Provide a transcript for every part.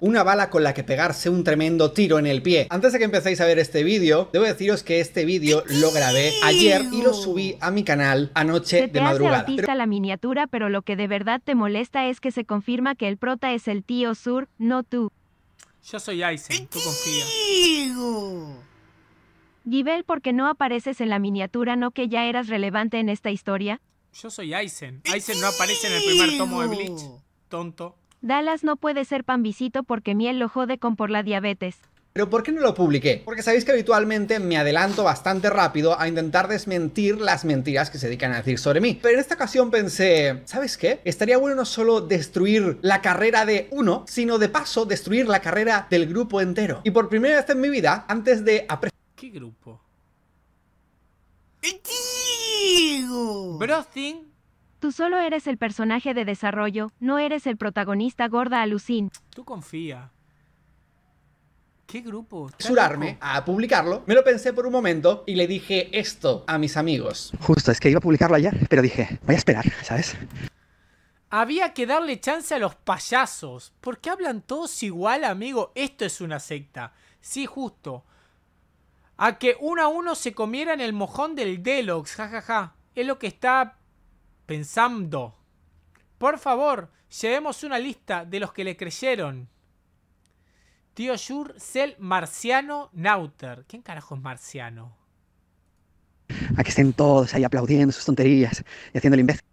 una bala con la que pegarse un tremendo tiro en el pie. Antes de que empecéis a ver este vídeo, debo deciros que este vídeo lo grabé ayer y lo subí a mi canal anoche te de Hace la miniatura, pero lo que de verdad te molesta es que se confirma que el prota es el tío Sur, no tú. Yo soy Aizen, tú confía. Gibel, ¿por qué no apareces en la miniatura? ¿No que ya eras relevante en esta historia? Yo soy Aizen. Aizen no aparece en el primer tomo de Bleach. Tonto. Dallas no puede ser visito porque Miel lo jode con por la diabetes. Pero ¿por qué no lo publiqué? Porque sabéis que habitualmente me adelanto bastante rápido a intentar desmentir las mentiras que se dedican a decir sobre mí. Pero en esta ocasión pensé, ¿sabes qué? Estaría bueno no solo destruir la carrera de uno, sino de paso destruir la carrera del grupo entero. Y por primera vez en mi vida, antes de... ¿Qué grupo? Brothin Tú solo eres el personaje de desarrollo, no eres el protagonista gorda alucín. Tú confía. ¿Qué grupo? Surarme a publicarlo. Me lo pensé por un momento y le dije esto a mis amigos. Justo, es que iba a publicarlo allá, pero dije, voy a esperar, ¿sabes? Había que darle chance a los payasos. ¿Por qué hablan todos igual, amigo? Esto es una secta. Sí, justo. A que uno a uno se comieran el mojón del Deluxe, jajaja. Es lo que está pensando. Por favor, llevemos una lista de los que le creyeron. Tío Jur, Cel, Marciano, Nauter. ¿Quién carajo es Marciano? A que estén todos ahí aplaudiendo sus tonterías y haciendo el imbécil.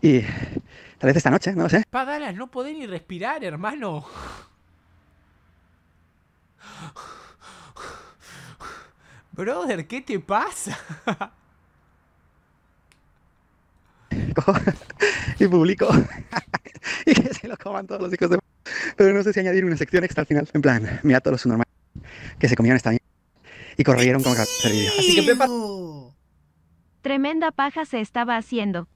Y tal vez esta noche, no lo sé. Padalas, no podés ni respirar, hermano. Brother, ¿qué te pasa? y público y que se lo coman todos los hijos de... Pero no sé si añadir una sección extra al final, en plan, mira todos los subnormales que se comieron esta y corrieron como Así que Tremenda paja se estaba haciendo.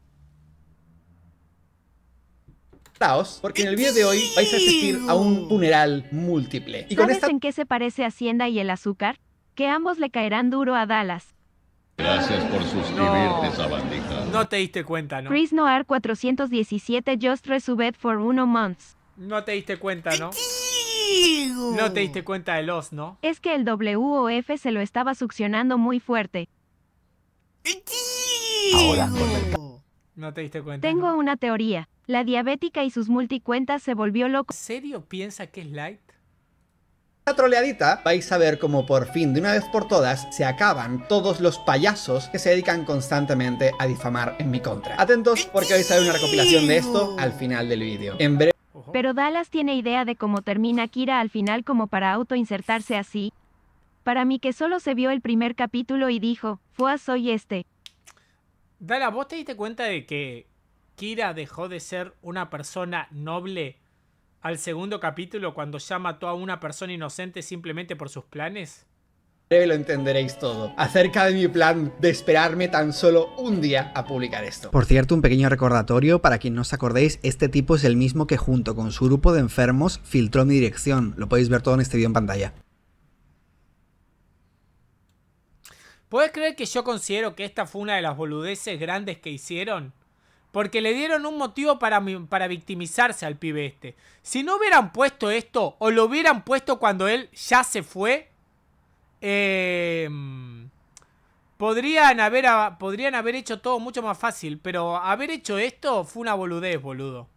porque en el vídeo de hoy vais a asistir a un funeral múltiple. Y ¿Sabes en qué se parece Hacienda y el azúcar? Que ambos le caerán duro a Dallas. Gracias por suscribirte, no. sabandija. No te diste cuenta, ¿no? Chris Noir 417 just resubed for uno months. No te diste cuenta, ¿no? No te diste cuenta de los, ¿no? Es que el WOF se lo estaba succionando muy fuerte. no te diste cuenta. Tengo una teoría. La diabética y sus multicuentas se volvió loco. ¿En serio piensa que es like? esta troleadita vais a ver como por fin, de una vez por todas, se acaban todos los payasos que se dedican constantemente a difamar en mi contra. Atentos porque vais a ver una recopilación de esto al final del vídeo. En breve... Pero Dallas tiene idea de cómo termina Kira al final como para autoinsertarse así. Para mí que solo se vio el primer capítulo y dijo, Fuas soy este. Dallas, ¿vos te diste cuenta de que Kira dejó de ser una persona noble al segundo capítulo cuando ya mató a una persona inocente simplemente por sus planes? Breve lo entenderéis todo, acerca de mi plan de esperarme tan solo un día a publicar esto. Por cierto, un pequeño recordatorio, para quien no os acordéis, este tipo es el mismo que junto con su grupo de enfermos filtró mi dirección, lo podéis ver todo en este vídeo en pantalla. ¿Puedes creer que yo considero que esta fue una de las boludeces grandes que hicieron? Porque le dieron un motivo para, para victimizarse al pibe este. Si no hubieran puesto esto, o lo hubieran puesto cuando él ya se fue, em, podrían, haber, podrían haber hecho todo mucho más fácil. Pero haber hecho esto fue una boludez, boludo.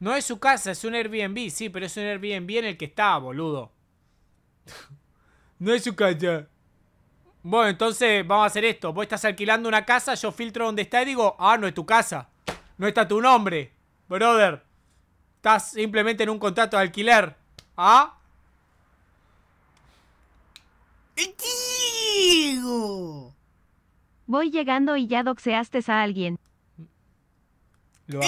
No es su casa, es un Airbnb. Sí, pero es un Airbnb en el que está, boludo. No es su casa. Bueno, entonces vamos a hacer esto. Vos estás alquilando una casa, yo filtro donde está y digo, ah, no es tu casa. No está tu nombre. Brother. Estás simplemente en un contrato de alquiler. ¿Ah? ¡Digo! Voy llegando y ya doxeaste a alguien. Lo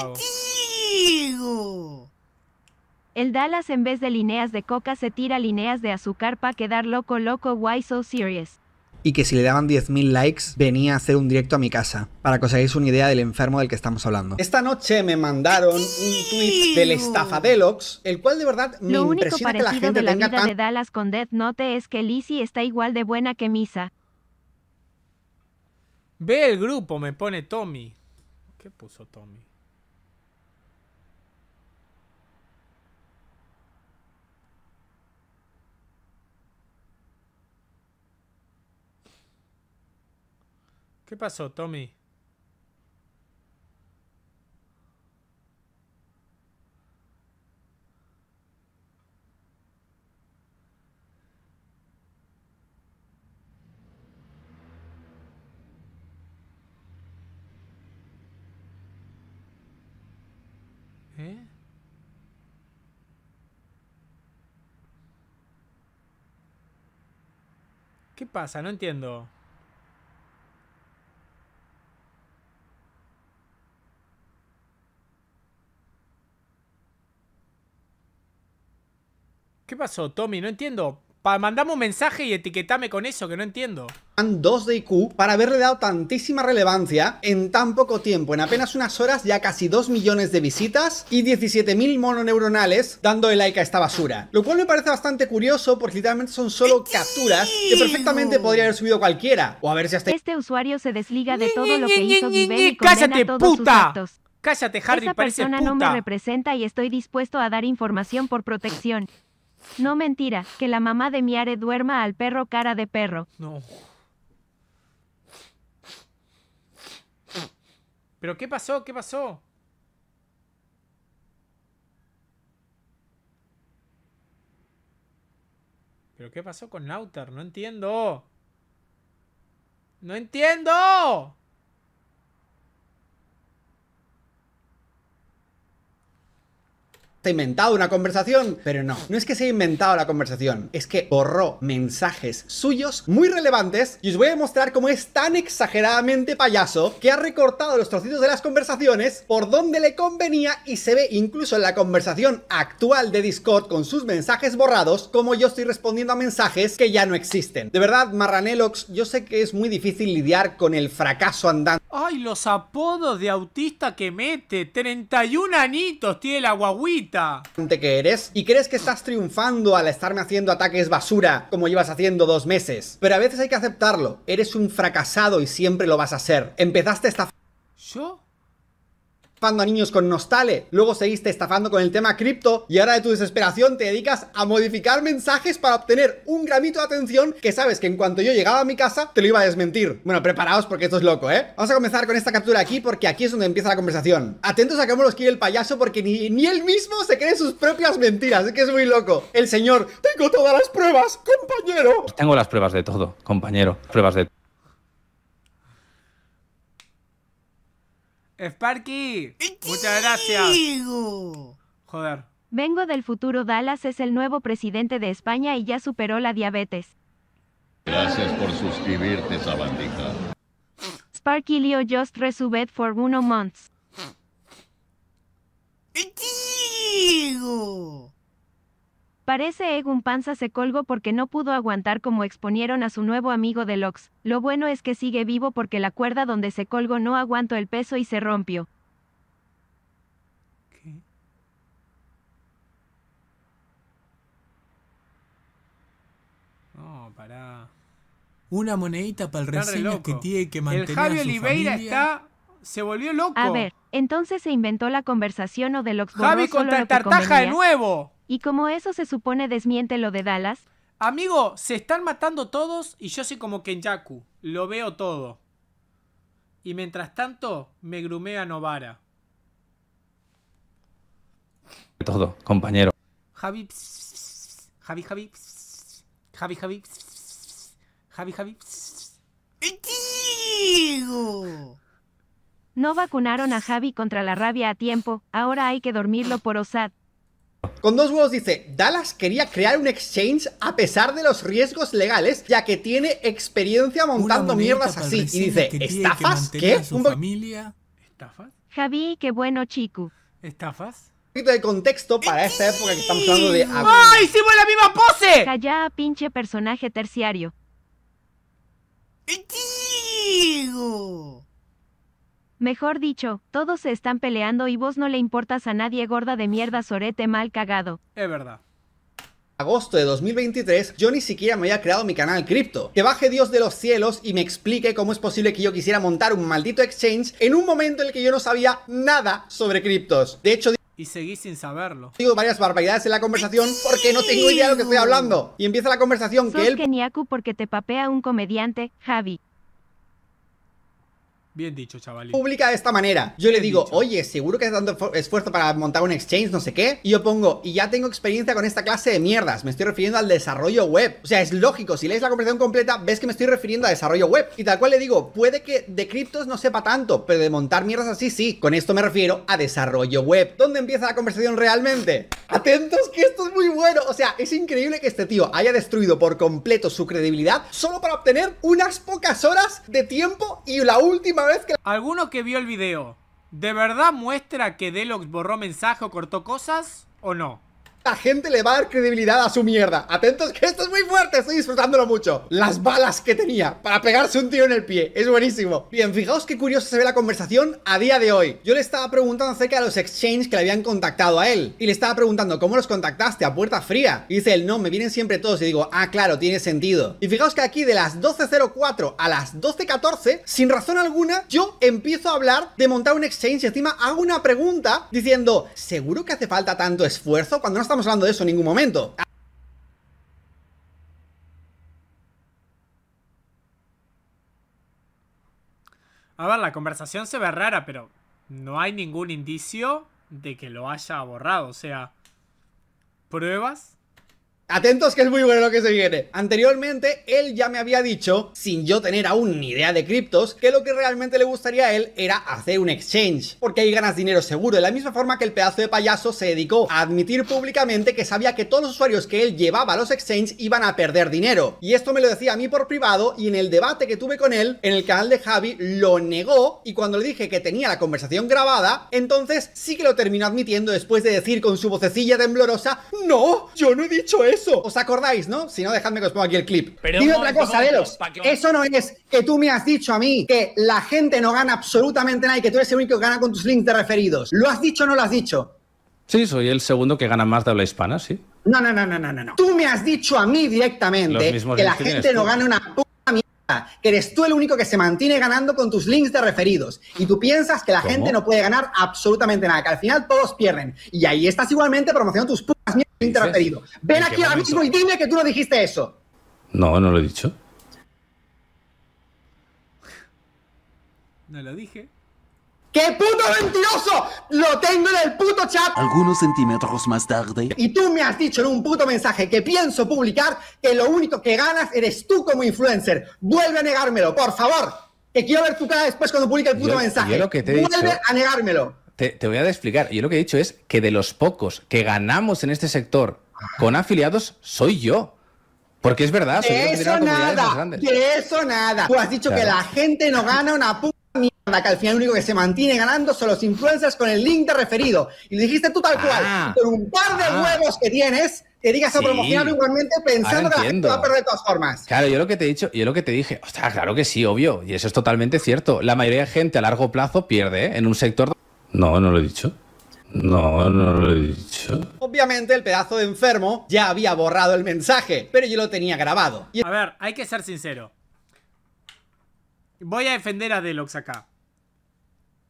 el Dallas en vez de líneas de coca se tira líneas de azúcar para quedar loco loco why so serious. Y que si le daban 10.000 likes venía a hacer un directo a mi casa, para que os hagáis una idea del enfermo del que estamos hablando. Esta noche me mandaron un tweet del estafadelox, el cual de verdad me Lo único de la vida de Dallas con Death Note es que Lizzie está igual de buena que Misa. Ve el grupo, me pone Tommy. ¿Qué puso Tommy? ¿Qué pasó, Tommy? ¿Eh? ¿Qué pasa? No entiendo. ¿Qué pasó, Tommy? No entiendo. mandame un mensaje y etiquetame con eso, que no entiendo. 2 de IQ para haberle dado tantísima relevancia en tan poco tiempo. En apenas unas horas ya casi 2 millones de visitas y 17.000 mononeuronales dando el like a esta basura. Lo cual me parece bastante curioso porque literalmente son solo capturas que perfectamente podría haber subido cualquiera. O a ver si hasta... Este usuario se desliga de todo lo que hizo y ¡Cállate, todos puta! Sus actos. Cállate, Harry, Esa persona puta. no me representa y estoy dispuesto a dar información por protección. No mentira, que la mamá de Miare duerma al perro cara de perro. No. ¿Pero qué pasó? ¿Qué pasó? ¿Pero qué pasó con Nautar? No entiendo. ¡No entiendo! ha inventado una conversación, pero no, no es que se haya inventado la conversación, es que borró mensajes suyos muy relevantes y os voy a mostrar cómo es tan exageradamente payaso que ha recortado los trocitos de las conversaciones por donde le convenía y se ve incluso en la conversación actual de Discord con sus mensajes borrados como yo estoy respondiendo a mensajes que ya no existen. De verdad, Marranelox, yo sé que es muy difícil lidiar con el fracaso andando. ¡Ay, los apodos de autista que mete! ¡31 anitos tiene la guaguita! Que eres y crees que estás triunfando al estarme haciendo ataques basura como llevas haciendo dos meses. Pero a veces hay que aceptarlo. Eres un fracasado y siempre lo vas a ser. Empezaste esta... ¿Yo? estafando a niños con nostale, luego seguiste estafando con el tema cripto y ahora de tu desesperación te dedicas a modificar mensajes para obtener un gramito de atención que sabes que en cuanto yo llegaba a mi casa te lo iba a desmentir. Bueno, preparaos porque esto es loco, ¿eh? Vamos a comenzar con esta captura aquí porque aquí es donde empieza la conversación. Atentos a cómo los quiere el payaso porque ni, ni él mismo se cree sus propias mentiras, es que es muy loco. El señor, tengo todas las pruebas, compañero. Tengo las pruebas de todo, compañero. Pruebas de todo. Sparky, muchas gracias. Joder. Vengo del futuro. Dallas es el nuevo presidente de España y ya superó la diabetes. Gracias por suscribirte, sabandija. Sparky Leo just resubed for uno months. Parece Egun Panza se colgó porque no pudo aguantar como exponieron a su nuevo amigo de Lox. Lo bueno es que sigue vivo porque la cuerda donde se colgó no aguantó el peso y se rompió. ¿Qué? pará. Una monedita para el recién que tiene que mantener. Javi a Oliveira está. se volvió loco. A ver, entonces se inventó la conversación o de Lox Javi contra Tartaja de nuevo. Y como eso se supone desmiente lo de Dallas. Amigo, se están matando todos y yo soy como Kenyaku. Lo veo todo. Y mientras tanto, me grumea Novara. Todo, compañero. Javi. Javi, Javi. Javi, Javi. Javi, Javi. No vacunaron a Javi contra la rabia a tiempo, ahora hay que dormirlo por Osad. Con dos huevos dice, Dallas quería crear un exchange a pesar de los riesgos legales, ya que tiene experiencia montando mierdas así. Y dice, ¿estafas? ¿Qué? familia? ¿Estafas? Javi, qué bueno, chico. ¿Estafas? Un poquito de contexto para ¿Eh? esta época que estamos hablando de... ¡Ay, ¡Ah, hicimos la misma pose! Calla, pinche personaje terciario. Diego Mejor dicho, todos se están peleando y vos no le importas a nadie gorda de mierda sorete mal cagado. Es verdad agosto de 2023, yo ni siquiera me había creado mi canal cripto. Que baje Dios de los cielos y me explique cómo es posible que yo quisiera montar un maldito exchange en un momento en el que yo no sabía nada sobre criptos. De hecho... Y seguí sin saberlo. Digo varias barbaridades en la conversación porque no tengo idea de lo que estoy hablando. Y empieza la conversación que él... porque te papea un comediante, Javi. Bien dicho, chaval. Pública de esta manera. Yo le digo, oye, seguro que estás dando esfuerzo para montar un exchange, no sé qué. Y yo pongo, y ya tengo experiencia con esta clase de mierdas. Me estoy refiriendo al desarrollo web. O sea, es lógico. Si lees la conversación completa, ves que me estoy refiriendo a desarrollo web. Y tal cual le digo, puede que de criptos no sepa tanto, pero de montar mierdas así sí. Con esto me refiero a desarrollo web. ¿Dónde empieza la conversación realmente? Atentos que esto es muy bueno. O sea, es increíble que este tío haya destruido por completo su credibilidad solo para obtener unas pocas horas de tiempo y la última ¿Alguno que vio el video, de verdad muestra que Delox borró mensaje o cortó cosas o no? La gente le va a dar credibilidad a su mierda. Atentos que esto es muy fuerte, estoy disfrutándolo mucho. Las balas que tenía para pegarse un tiro en el pie, es buenísimo. Bien, fijaos qué curiosa se ve la conversación a día de hoy. Yo le estaba preguntando acerca de los exchanges que le habían contactado a él. Y le estaba preguntando, ¿cómo los contactaste? A puerta fría. Y dice él, no, me vienen siempre todos. Y digo, ah, claro, tiene sentido. Y fijaos que aquí de las 12.04 a las 12.14, sin razón alguna, yo empiezo a hablar de montar un exchange y encima hago una pregunta diciendo, ¿seguro que hace falta tanto esfuerzo cuando no está estamos hablando de eso en ningún momento. A ver, la conversación se ve rara, pero no hay ningún indicio de que lo haya borrado. O sea, pruebas Atentos que es muy bueno lo que se viene. Anteriormente, él ya me había dicho, sin yo tener aún ni idea de criptos, que lo que realmente le gustaría a él era hacer un exchange, porque ahí ganas dinero seguro, de la misma forma que el pedazo de payaso se dedicó a admitir públicamente que sabía que todos los usuarios que él llevaba a los exchanges iban a perder dinero. Y esto me lo decía a mí por privado y en el debate que tuve con él, en el canal de Javi, lo negó y cuando le dije que tenía la conversación grabada, entonces sí que lo terminó admitiendo después de decir con su vocecilla temblorosa, no, yo no he dicho eso. ¿Os acordáis, no? Si no, dejadme que os ponga aquí el clip. Pero otra cosa, Delos. Eso no es que tú me has dicho a mí que la gente no gana absolutamente nada y que tú eres el único que gana con tus links de referidos. ¿Lo has dicho o no lo has dicho? Sí, soy el segundo que gana más de habla hispana, sí. No, no, no, no, no, no. Tú me has dicho a mí directamente que la gente no gana una puta mierda, que eres tú el único que se mantiene ganando con tus links de referidos. Y tú piensas que la gente no puede ganar absolutamente nada, que al final todos pierden. Y ahí estás igualmente promocionando tus putas mierdas Interferido. Ven aquí ahora mismo y dime que tú no dijiste eso. No, no lo he dicho. No lo dije. ¡Qué puto mentiroso! ¡Lo tengo en el puto chat! Algunos centímetros más tarde. Y tú me has dicho en un puto mensaje que pienso publicar que lo único que ganas eres tú como influencer. Vuelve a negármelo, por favor. Que quiero ver tu cara después cuando publique el puto mensaje. que te Vuelve a negármelo te, voy a explicar. Yo lo que he dicho es que de los pocos que ganamos en este sector con ah. afiliados, soy yo. Porque es verdad, soy de eso nada, eso nada. Tú has dicho que la gente no gana una puta mierda, que al final lo único que se mantiene ganando son los influencers con el link de referido. Y dijiste tú tal cual, ah. con un par de ah. huevos que tienes, te digas a promocionar igualmente pensando que la gente va a perder de todas formas. Claro, yo lo que te he dicho, yo lo que te dije, o sea, claro que sí, obvio, y eso es totalmente cierto. La mayoría de gente a largo plazo pierde ¿eh? en un sector no, no lo he dicho. No, no lo he dicho. Obviamente el pedazo de enfermo ya había borrado el mensaje, pero yo lo tenía grabado. A ver, hay que ser sincero. Voy a defender a Delox acá.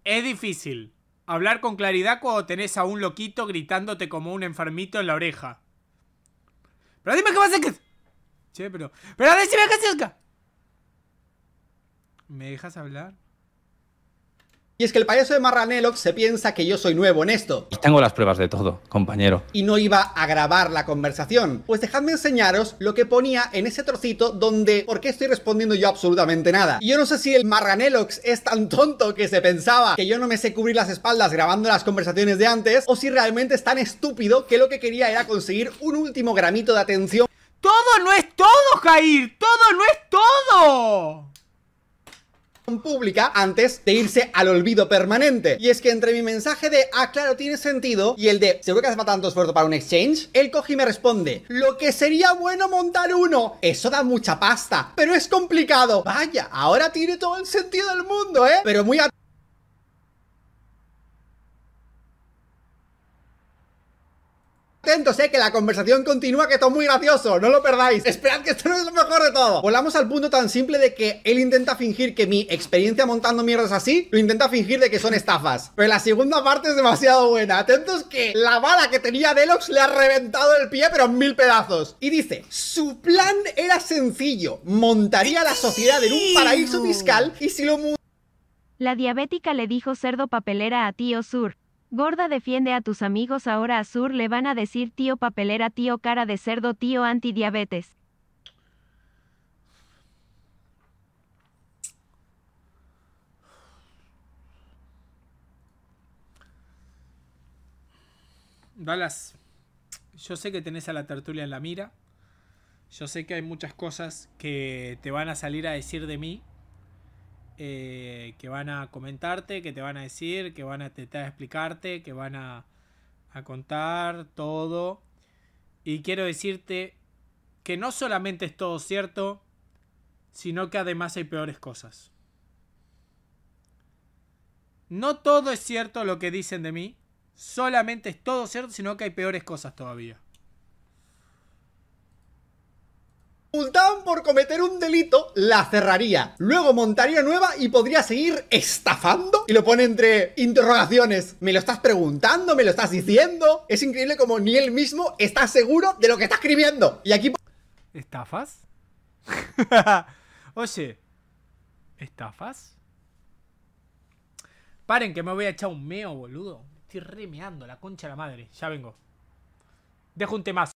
Es difícil hablar con claridad cuando tenés a un loquito gritándote como un enfermito en la oreja. Pero dime qué vas a Che, pero... Pero dime qué haces ¿Me dejas hablar? Y es que el payaso de Marranelox se piensa que yo soy nuevo en esto. Y pues tengo las pruebas de todo, compañero. Y no iba a grabar la conversación. Pues dejadme enseñaros lo que ponía en ese trocito donde ¿por qué estoy respondiendo yo absolutamente nada? Y yo no sé si el Marranelox es tan tonto que se pensaba que yo no me sé cubrir las espaldas grabando las conversaciones de antes o si realmente es tan estúpido que lo que quería era conseguir un último gramito de atención. ¡Todo no es todo, Jair! ¡Todo no es todo! pública antes de irse al olvido permanente. Y es que entre mi mensaje de, ah, claro, tiene sentido, y el de, ¿seguro que hace falta tanto esfuerzo para un exchange? Él coge y me responde, lo que sería bueno montar uno, eso da mucha pasta, pero es complicado. Vaya, ahora tiene todo el sentido del mundo, ¿eh? Pero muy a Atentos, eh, que la conversación continúa, que esto es muy gracioso, no lo perdáis. Esperad que esto no es lo mejor de todo. Volamos al punto tan simple de que él intenta fingir que mi experiencia montando mierdas así, lo intenta fingir de que son estafas. Pero la segunda parte es demasiado buena. Atentos que la bala que tenía Delox le ha reventado el pie, pero en mil pedazos. Y dice, su plan era sencillo, montaría la sociedad en un paraíso fiscal y si lo... La diabética le dijo cerdo papelera a tío oh, Sur. Gorda defiende a tus amigos ahora a Sur le van a decir tío papelera, tío cara de cerdo, tío antidiabetes. Dallas, yo sé que tenés a la tertulia en la mira. Yo sé que hay muchas cosas que te van a salir a decir de mí eh, que van a comentarte, que te van a decir, que van a explicarte, que van a, a contar todo. Y quiero decirte que no solamente es todo cierto, sino que además hay peores cosas. No todo es cierto lo que dicen de mí, solamente es todo cierto, sino que hay peores cosas todavía. por cometer un delito, la cerraría. Luego montaría nueva y podría seguir estafando. Y lo pone entre interrogaciones. ¿Me lo estás preguntando? ¿Me lo estás diciendo? Es increíble como ni él mismo está seguro de lo que está escribiendo. Y aquí... ¿Estafas? Oye, ¿estafas? Paren que me voy a echar un meo, boludo. Estoy remeando la concha de la madre. Ya vengo. Dejo un temazo.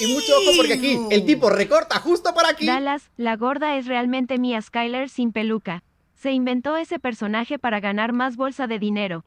Y mucho ojo porque aquí el tipo recorta justo para aquí. Dallas, la gorda es realmente Mia Skyler sin peluca. Se inventó ese personaje para ganar más bolsa de dinero.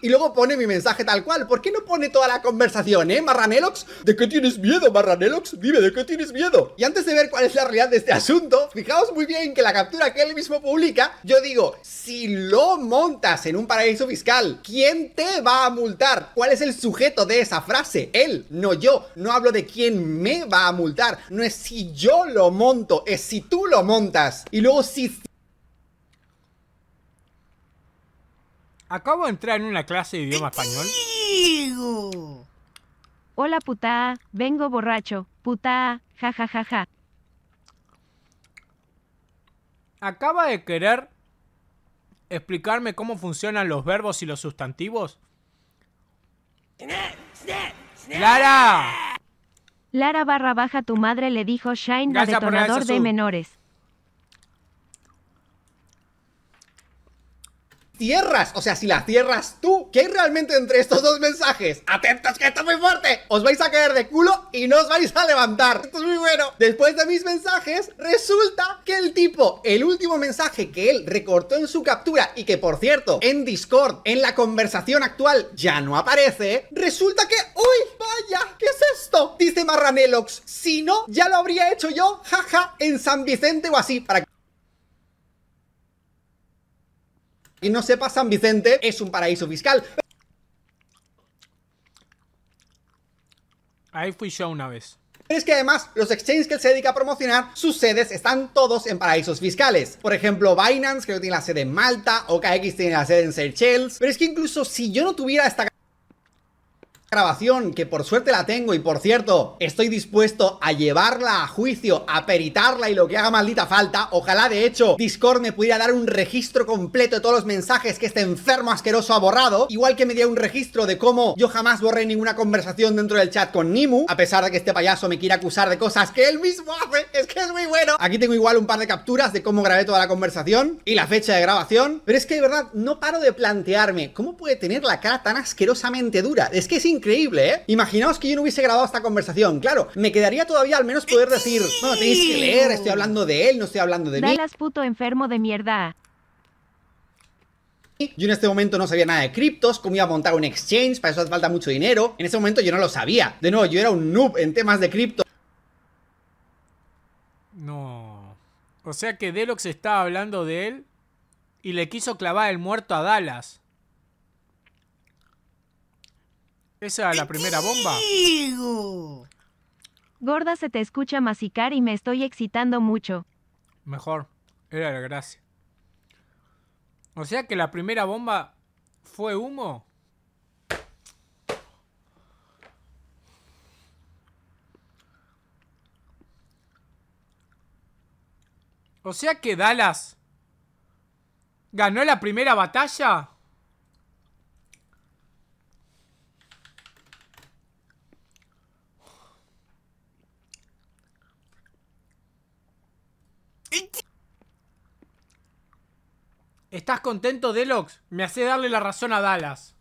Y luego pone mi mensaje tal cual. ¿Por qué no pone toda la conversación, eh, Marranelox? ¿De qué tienes miedo, Marranelox? Dime, ¿de qué tienes miedo? Y antes de ver cuál es la realidad de este asunto, fijaos muy bien que la captura que él mismo publica, yo digo, si lo montas en un paraíso fiscal, ¿quién te va a multar? ¿Cuál es el sujeto de esa frase? Él, no yo. No hablo de quién me va a multar. No es si yo lo monto, es si tú lo montas. Y luego si Acabo de entrar en una clase de idioma español. Hola puta, vengo borracho, puta, jajajaja. Ja, ja, ja. Acaba de querer explicarme cómo funcionan los verbos y los sustantivos. ¡Lara! Lara barra baja tu madre le dijo Shine, la detonador de menores. tierras. O sea, si la tierras tú, ¿qué hay realmente entre estos dos mensajes? Atentos que esto es muy fuerte. Os vais a caer de culo y no os vais a levantar. Esto es muy bueno. Después de mis mensajes, resulta que el tipo, el último mensaje que él recortó en su captura y que por cierto, en Discord, en la conversación actual, ya no aparece, resulta que... ¡Uy! ¡Vaya! ¿Qué es esto? Dice Marranelox, si no, ya lo habría hecho yo, jaja, en San Vicente o así, para que... Y no sepa, San Vicente es un paraíso fiscal. Ahí fui yo una vez. Pero es que además, los exchanges que él se dedica a promocionar, sus sedes están todos en paraísos fiscales. Por ejemplo, Binance, creo que tiene la sede en Malta, OKX tiene la sede en Seychelles. Pero es que incluso si yo no tuviera esta grabación que por suerte la tengo y por cierto estoy dispuesto a llevarla a juicio, a peritarla y lo que haga maldita falta, ojalá de hecho Discord me pudiera dar un registro completo de todos los mensajes que este enfermo asqueroso ha borrado, igual que me diera un registro de cómo yo jamás borré ninguna conversación dentro del chat con Nimu, a pesar de que este payaso me quiera acusar de cosas que él mismo hace, es que es muy bueno. Aquí tengo igual un par de capturas de cómo grabé toda la conversación y la fecha de grabación, pero es que de verdad no paro de plantearme cómo puede tener la cara tan asquerosamente dura, es que es increíble, ¿eh? Imaginaos que yo no hubiese grabado esta conversación. Claro, me quedaría todavía al menos poder decir, No, tenéis que leer, estoy hablando de él, no estoy hablando de mí. Dallas, puto enfermo de mierda. Yo en este momento no sabía nada de criptos, cómo iba a montar un exchange, para eso hace falta mucho dinero. En ese momento yo no lo sabía. De nuevo, yo era un noob en temas de cripto. No. O sea que Delox estaba hablando de él y le quiso clavar el muerto a Dallas. ¿Esa es la primera bomba? Gorda se te escucha masicar y me estoy excitando mucho. Mejor, era la gracia. O sea que la primera bomba fue humo. O sea que Dallas ganó la primera batalla. ¿Estás contento, Delox? Me hace darle la razón a Dallas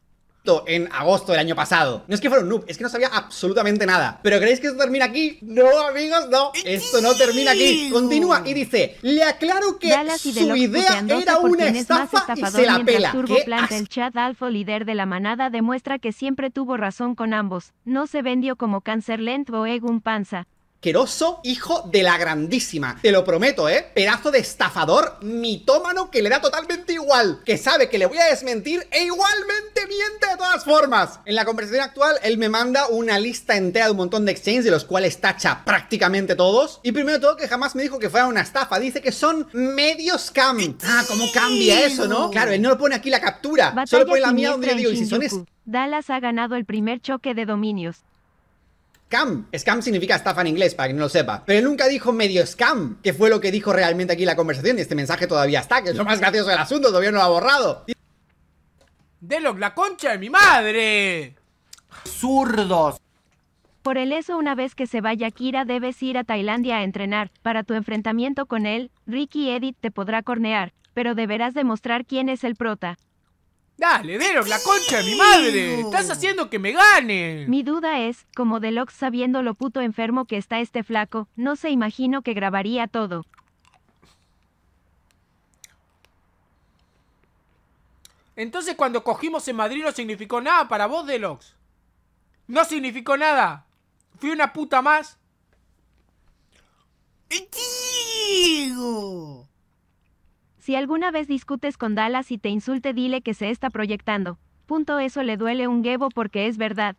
en agosto del año pasado. No es que fuera un noob, es que no sabía absolutamente nada. ¿Pero creéis que esto termina aquí? No, amigos, no. Esto no termina aquí. Continúa y dice, le aclaro que su idea era una estafa y se la pela. el chat Alfo, líder de la manada, demuestra que siempre tuvo razón con ambos. No se vendió como Cáncer Lent o Egun Panza queroso hijo de la grandísima. Te lo prometo, ¿eh? Pedazo de estafador mitómano que le da totalmente igual. Que sabe que le voy a desmentir e igualmente miente de todas formas. En la conversación actual, él me manda una lista entera de un montón de exchanges de los cuales tacha prácticamente todos. Y primero todo, que jamás me dijo que fuera una estafa. Dice que son medios scam. Ah, ¿cómo cambia eso, no? Claro, él no le pone aquí la captura. Solo pone la mía donde digo, Dallas ha ganado el primer choque de dominios scam. Scam significa estafa en inglés, para que no lo sepa. Pero él nunca dijo medio scam, que fue lo que dijo realmente aquí la conversación. Y este mensaje todavía está, que es lo más gracioso del asunto, todavía no lo ha borrado. Deloc, la concha de mi madre. Zurdos. Por el eso una vez que se vaya Kira debes ir a Tailandia a entrenar. Para tu enfrentamiento con él, Ricky Edith te podrá cornear, pero deberás demostrar quién es el prota. Dale, Dero! la concha de mi madre. Estás haciendo que me gane. Mi duda es, como Delox sabiendo lo puto enfermo que está este flaco, no se imagino que grabaría todo. Entonces cuando cogimos en Madrid no significó nada para vos, Delox. No significó nada. Fui una puta más. Si alguna vez discutes con Dallas y te insulte dile que se está proyectando. Punto eso le duele un gebo porque es verdad.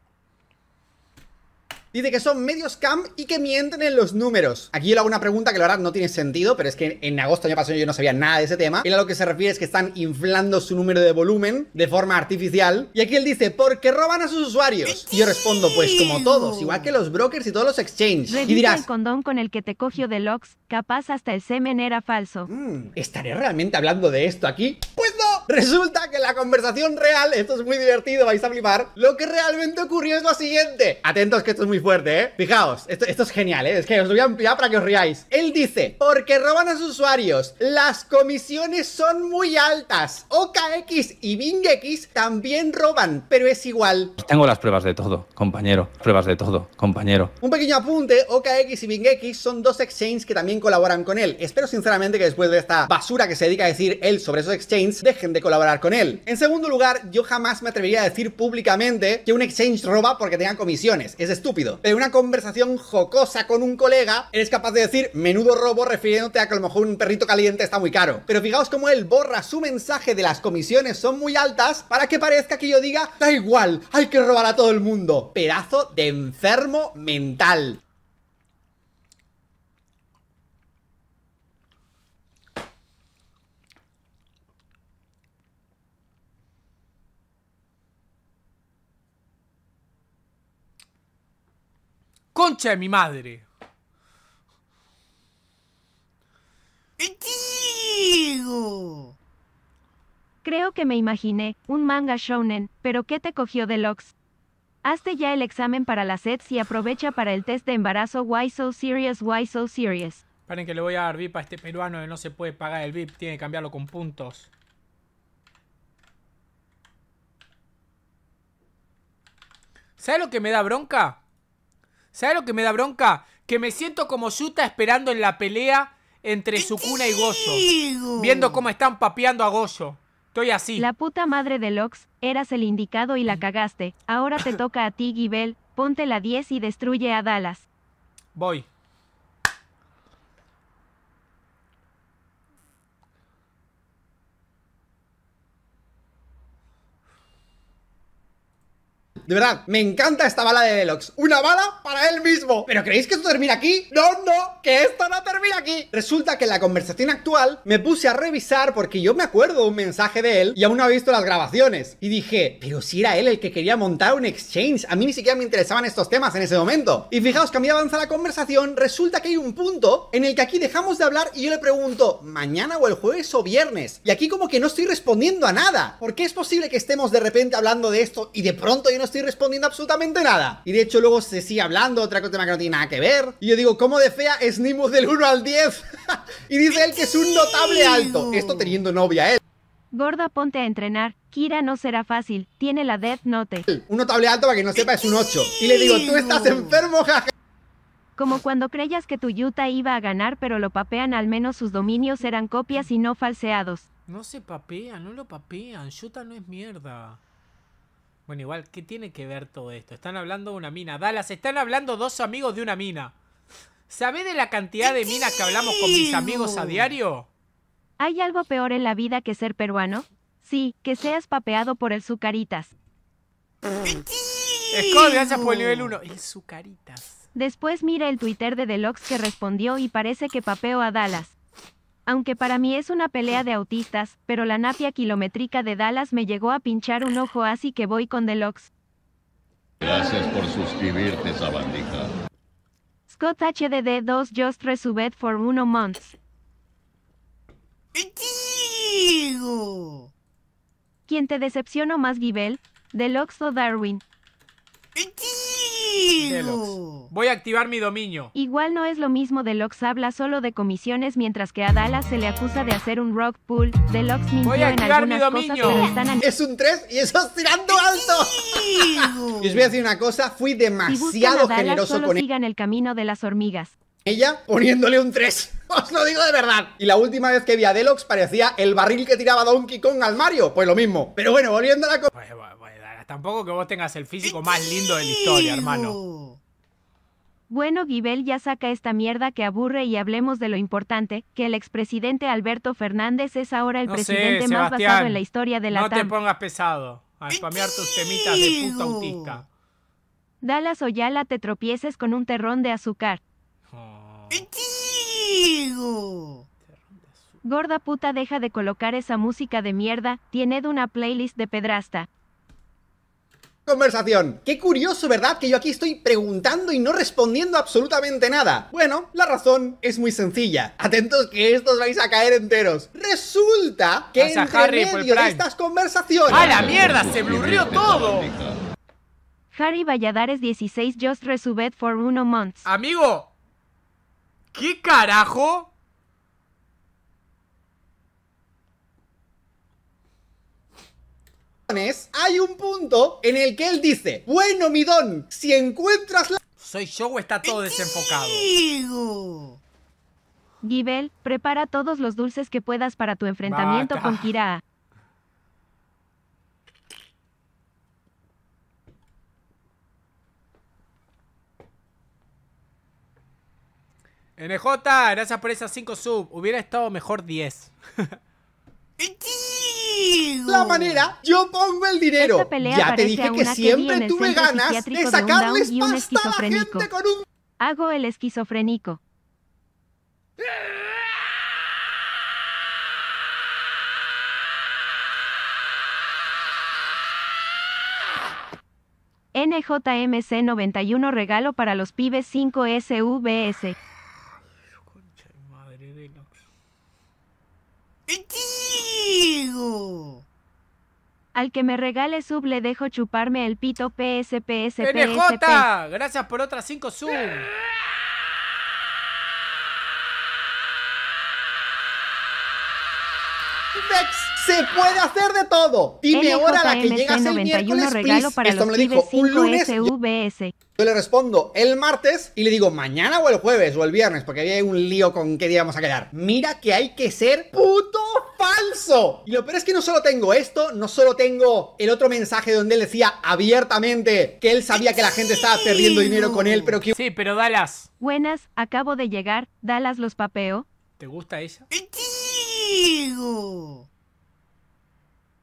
Dice que son medios cam y que mienten en los números. Aquí yo le hago una pregunta que la verdad no tiene sentido, pero es que en agosto año pasado yo no sabía nada de ese tema. Él a lo que se refiere es que están inflando su número de volumen de forma artificial. Y aquí él dice, porque roban a sus usuarios. Y yo respondo, pues como todos, igual que los brokers y todos los exchanges. y dirás, condón con el que te cogió de capaz hasta el semen era falso. Mm, ¿Estaré realmente hablando de esto aquí? Pues no. Resulta que la conversación real, esto es muy divertido, vais a flipar, lo que realmente ocurrió es lo siguiente. Atentos que esto es muy fuerte, ¿eh? Fijaos, esto, es genial, ¿eh? Es que os lo voy a ampliar para que os riáis. Él dice, porque roban a sus usuarios, las comisiones son muy altas. OKX y BingX también roban, pero es igual. Pues tengo las pruebas de todo, compañero. Pruebas de todo, compañero. Un pequeño apunte, OKX y BingX son dos exchanges que también colaboran con él. Espero sinceramente que después de esta basura que se dedica a decir él sobre esos exchanges, dejen de colaborar con él. En segundo lugar, yo jamás me atrevería a decir públicamente que un exchange roba porque tenga comisiones, es estúpido. Pero en una conversación jocosa con un colega, eres capaz de decir menudo robo refiriéndote a que a lo mejor un perrito caliente está muy caro. Pero fijaos cómo él borra su mensaje de las comisiones son muy altas para que parezca que yo diga da igual, hay que robar a todo el mundo. Pedazo de enfermo mental. Concha de mi madre. ¡El Creo que me imaginé un manga shonen, pero ¿qué te cogió de Lux? Hazte ya el examen para las SETs y aprovecha para el test de embarazo Why So Serious, Why So Serious. Esperen que le voy a dar VIP a este peruano que no se puede pagar el VIP, tiene que cambiarlo con puntos. ¿Sabes lo que me da bronca? ¿Sabes lo que me da bronca? Que me siento como Yuta esperando en la pelea entre Sukuna y Gozo. Viendo cómo están papeando a Gozo. Estoy así. La puta madre de Lox, eras el indicado y la mm. cagaste. Ahora te toca a ti, Gibel. Ponte la 10 y destruye a Dallas. Voy. De verdad, me encanta esta bala de Delox. Una bala para él mismo. ¿Pero creéis que esto termina aquí? No, no, que esto no aquí. Resulta que en la conversación actual me puse a revisar porque yo me acuerdo un mensaje de él y aún no había visto las grabaciones. Y dije, pero si era él el que quería montar un exchange, a mí ni siquiera me interesaban estos temas en ese momento. Y fijaos que a mí avanza la conversación, resulta que hay un punto en el que aquí dejamos de hablar y yo le pregunto, ¿mañana o el jueves o viernes? Y aquí como que no estoy respondiendo a nada. Porque es posible que estemos de repente hablando de esto y de pronto yo no estoy respondiendo absolutamente nada? Y de hecho luego se sigue hablando, otra tema que no tiene nada que ver. Y yo digo, ¿cómo de fea es Nimbus del 1 al 10? y dice él que es un notable alto. Esto teniendo novia él. ¿eh? Gorda, ponte a entrenar. Kira no será fácil. Tiene la Death Note. Un notable alto, para que no sepa, es un 8. Y le digo, tú estás enfermo, Como cuando creías que tu Yuta iba a ganar, pero lo papean, al menos sus dominios eran copias y no falseados. No se papean, no lo papean. Yuta no es mierda. Bueno, igual, ¿qué tiene que ver todo esto? Están hablando de una mina. Dallas, están hablando dos amigos de una mina. ¿Sabes de la cantidad de minas que hablamos con mis amigos a diario? ¿Hay algo peor en la vida que ser peruano? Sí, que seas papeado por el Zucaritas. Scott, gracias por el nivel 1. El Zucaritas. Después mira el Twitter de Deluxe que respondió y parece que papeo a Dallas. Aunque para mí es una pelea de autistas, pero la napia kilométrica de Dallas me llegó a pinchar un ojo así que voy con Deluxe. Gracias por suscribirte, sabandija. Scott HDD2 just resubed for 1 months. ¿Quién ¿Quién te decepcionó más, Gibel, Deluxe o Darwin. Voy a activar mi dominio. Igual no es lo mismo, Deluxe habla solo de comisiones mientras que a Dallas se le acusa de hacer un rock pool. Deluxe mintió algunas mi Es un 3 y eso tirando alto. y os voy a decir una cosa, fui demasiado generoso con e- el camino de las hormigas. ella poniéndole un 3. Os lo digo de verdad. Y la última vez que vi a Deluxe parecía el barril que tiraba Donkey Kong al Mario. Pues lo mismo. Pero bueno, volviendo a la cosa. Pues, Tampoco que vos tengas el físico más lindo de la historia, hermano. Bueno, Gibel ya saca esta mierda que aburre y hablemos de lo importante, que el expresidente Alberto Fernández es ahora el presidente más basado en la historia de la No te pongas pesado a spamear tus temitas de puta autista. Dallas Oyala, te tropieces con un terrón de azúcar. Oh. Gorda puta deja de colocar esa música de mierda, tiene de una playlist de pedrasta conversación. Qué curioso, ¿verdad? Que yo aquí estoy preguntando y no respondiendo absolutamente nada. Bueno, la razón es muy sencilla. Atentos que estos vais a caer enteros. Resulta que en medio de estas conversaciones... ¡A la mierda! ¡Se blurrió todo! 16 just for Amigo, ¿qué carajo? hay un punto en el que él dice, bueno, mi si encuentras la... Soy yo o está todo desenfocado. Gibel, prepara todos los dulces que puedas para tu enfrentamiento con Kira NJ, gracias por esas 5 sub. Hubiera estado mejor 10. La manera, yo pongo el dinero. ya te dije que siempre tuve ganas de sacarles pasta a la gente con un... Hago el esquizofrénico. NJMC 91 regalo para los pibes 5 SVS. Concha madre de al que me regale sub le dejo chuparme el pito PSPS. PSP. gracias por otras 5 sub. Se puede hacer de todo. Dime ahora la que llegas el miércoles, regalo para Esto me lo dijo un lunes. Yo le respondo el martes y le digo mañana o el jueves o el viernes, porque había un lío con qué día a quedar. Mira que hay que ser puto falso. Y lo peor es que no solo tengo esto, no solo tengo el otro mensaje donde él decía abiertamente que él sabía que la gente estaba perdiendo dinero con él, pero que... Sí, pero Dalas Buenas, acabo de llegar. Dalas los papeo. ¿Te gusta ella? ¡Digo!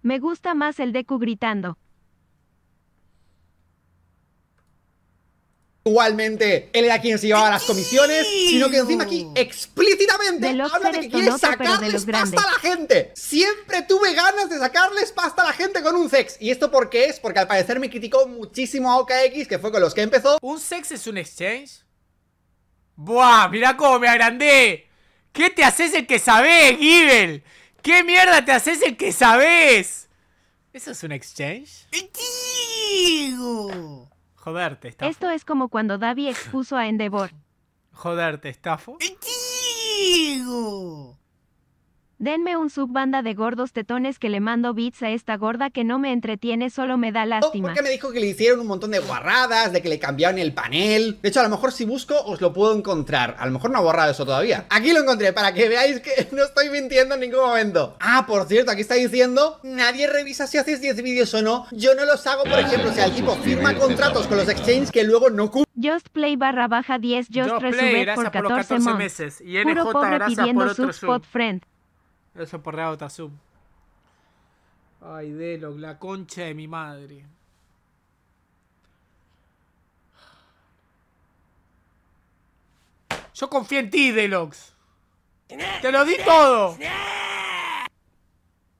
Me gusta más el Deku gritando. Igualmente, él era quien se llevaba las comisiones, sino que encima aquí explícitamente habla de que quiere sacarles pasta a la gente. Siempre tuve ganas de sacarles pasta a la gente con un sex. ¿Y esto por qué es? Porque al parecer me criticó muchísimo a OKX, que fue con los que empezó. ¿Un sex es un exchange? ¡Buah! ¡Mira cómo me agrandé! ¿Qué te haces el que sabe, Gibel? ¿Qué mierda te haces el que sabes? ¿Eso es un exchange? ¡Digo! Joderte, estafo. Esto es como cuando Davi expuso a Endeavor. Joderte, estafo. ¡Digo! Denme un subbanda de gordos tetones que le mando beats a esta gorda que no me entretiene, solo me da oh, lástima. porque me dijo que le hicieron un montón de guarradas, de que le cambiaron el panel. De hecho, a lo mejor si busco os lo puedo encontrar. A lo mejor no ha borrado eso todavía. Aquí lo encontré para que veáis que no estoy mintiendo en ningún momento. Ah, por cierto, aquí está diciendo, nadie revisa si haces 10 vídeos o no. Yo no los hago, por ejemplo, si el tipo firma contratos con los exchanges que luego no cumple. Just Play barra baja 10 Just, por 14, meses. Y NJ, Puro por otro sub, friend. Eso por la sub. Ay, Delog, la concha de mi madre. Yo confío en ti, Delox. Te lo di todo.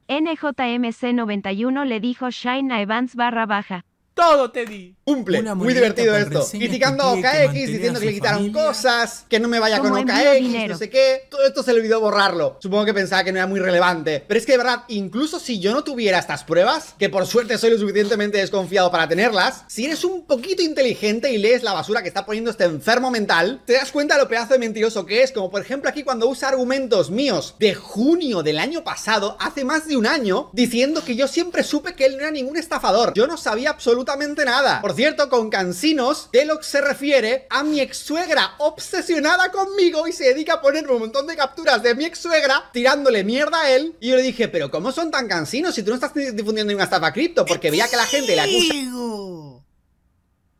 NJMC91 le dijo Shine a Evans barra baja. Todo te di. Cumple. muy divertido esto. Criticando a OKX, diciendo que le quitaron cosas, que no me vaya con OKX, no sé qué. Todo esto se le olvidó borrarlo. Supongo que pensaba que no era muy relevante. Pero es que de verdad, incluso si yo no tuviera estas pruebas, que por suerte soy lo suficientemente desconfiado para tenerlas, si eres un poquito inteligente y lees la basura que está poniendo este enfermo mental, te das cuenta de lo pedazo de mentiroso que es. Como por ejemplo aquí cuando usa argumentos míos de junio del año pasado, hace más de un año, diciendo que yo siempre supe que él no era ningún estafador. Yo no sabía absolutamente nada. Por cierto, con cansinos, Delox se refiere a mi ex suegra obsesionada conmigo y se dedica a ponerme un montón de capturas de mi ex suegra tirándole mierda a él. Y yo le dije, pero ¿cómo son tan cansinos si tú no estás difundiendo ninguna estafa cripto? Porque veía que la gente le acusa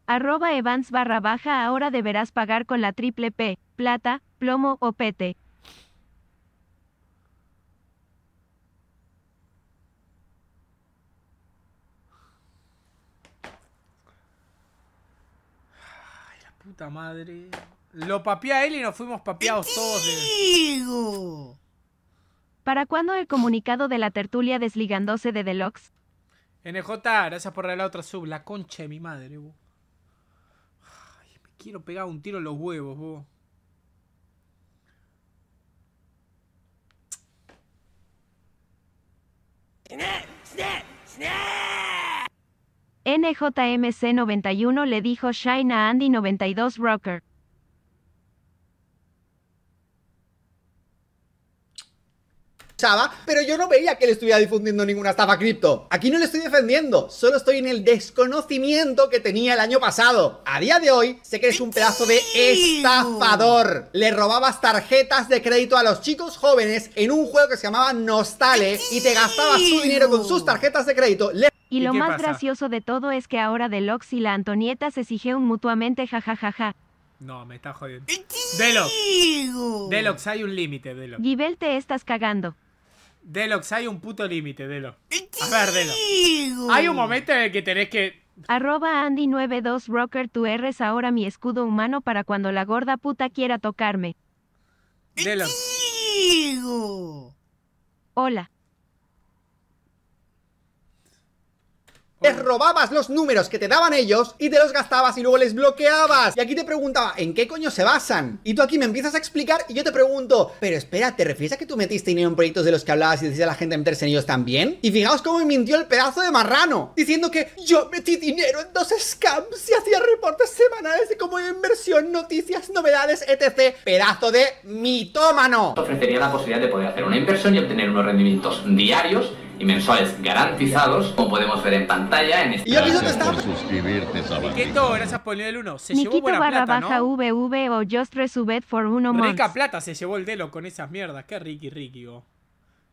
arroba evans barra baja ahora deberás pagar con la triple P, plata, plomo o pete. madre. Lo papeé a él y nos fuimos papeados todos. De... ¿Para cuándo el comunicado de la tertulia desligándose de Deluxe? NJ, gracias por regalar otra sub. La concha de mi madre, bo. Ay, me quiero pegar un tiro en los huevos, bo. Snap, snap, snap. NJMC 91 le dijo Shine Andy 92 Rocker. pero yo no veía que le estuviera difundiendo ninguna estafa cripto. Aquí no le estoy defendiendo, solo estoy en el desconocimiento que tenía el año pasado. A día de hoy, sé que eres un pedazo de estafador. Le robabas tarjetas de crédito a los chicos jóvenes en un juego que se llamaba Nostale y te gastabas su dinero con sus tarjetas de crédito. Y, lo más gracioso de todo es que ahora Delox y la Antonieta se un mutuamente jajajaja. No, me está jodiendo. Delox. Delox, hay un límite, Delox. Gibel, te estás cagando. Delox, hay un puto límite, Delox. A ver, Delox. Hay un momento en el que tenés que Arroba Andy92Rocker, tú eres ahora mi escudo humano para cuando la gorda puta quiera tocarme. Delox. Hola. Te robabas los números que te daban ellos y te los gastabas y luego les bloqueabas. Y aquí te preguntaba, ¿en qué coño se basan? Y tú aquí me empiezas a explicar y yo te pregunto, pero espera, ¿te refieres a que tú metiste dinero en proyectos de los que hablabas y decías a la gente meterse en ellos también? Y fijaos cómo me mintió el pedazo de marrano, diciendo que yo metí dinero en dos scams y hacía reportes semanales de cómo inversión, noticias, novedades, etc. Pedazo de mitómano. Ofrecería la posibilidad de poder hacer una inversión y obtener unos rendimientos diarios y mensuales garantizados, como podemos ver en pantalla. En este... ¿Y aquí dónde está? suscribirte, Niquito, gracias por el 1. Se llevó buena barra plata, baja ¿no? VV o just for Rica plata se llevó el Delo con esas mierdas. Qué riqui riqui,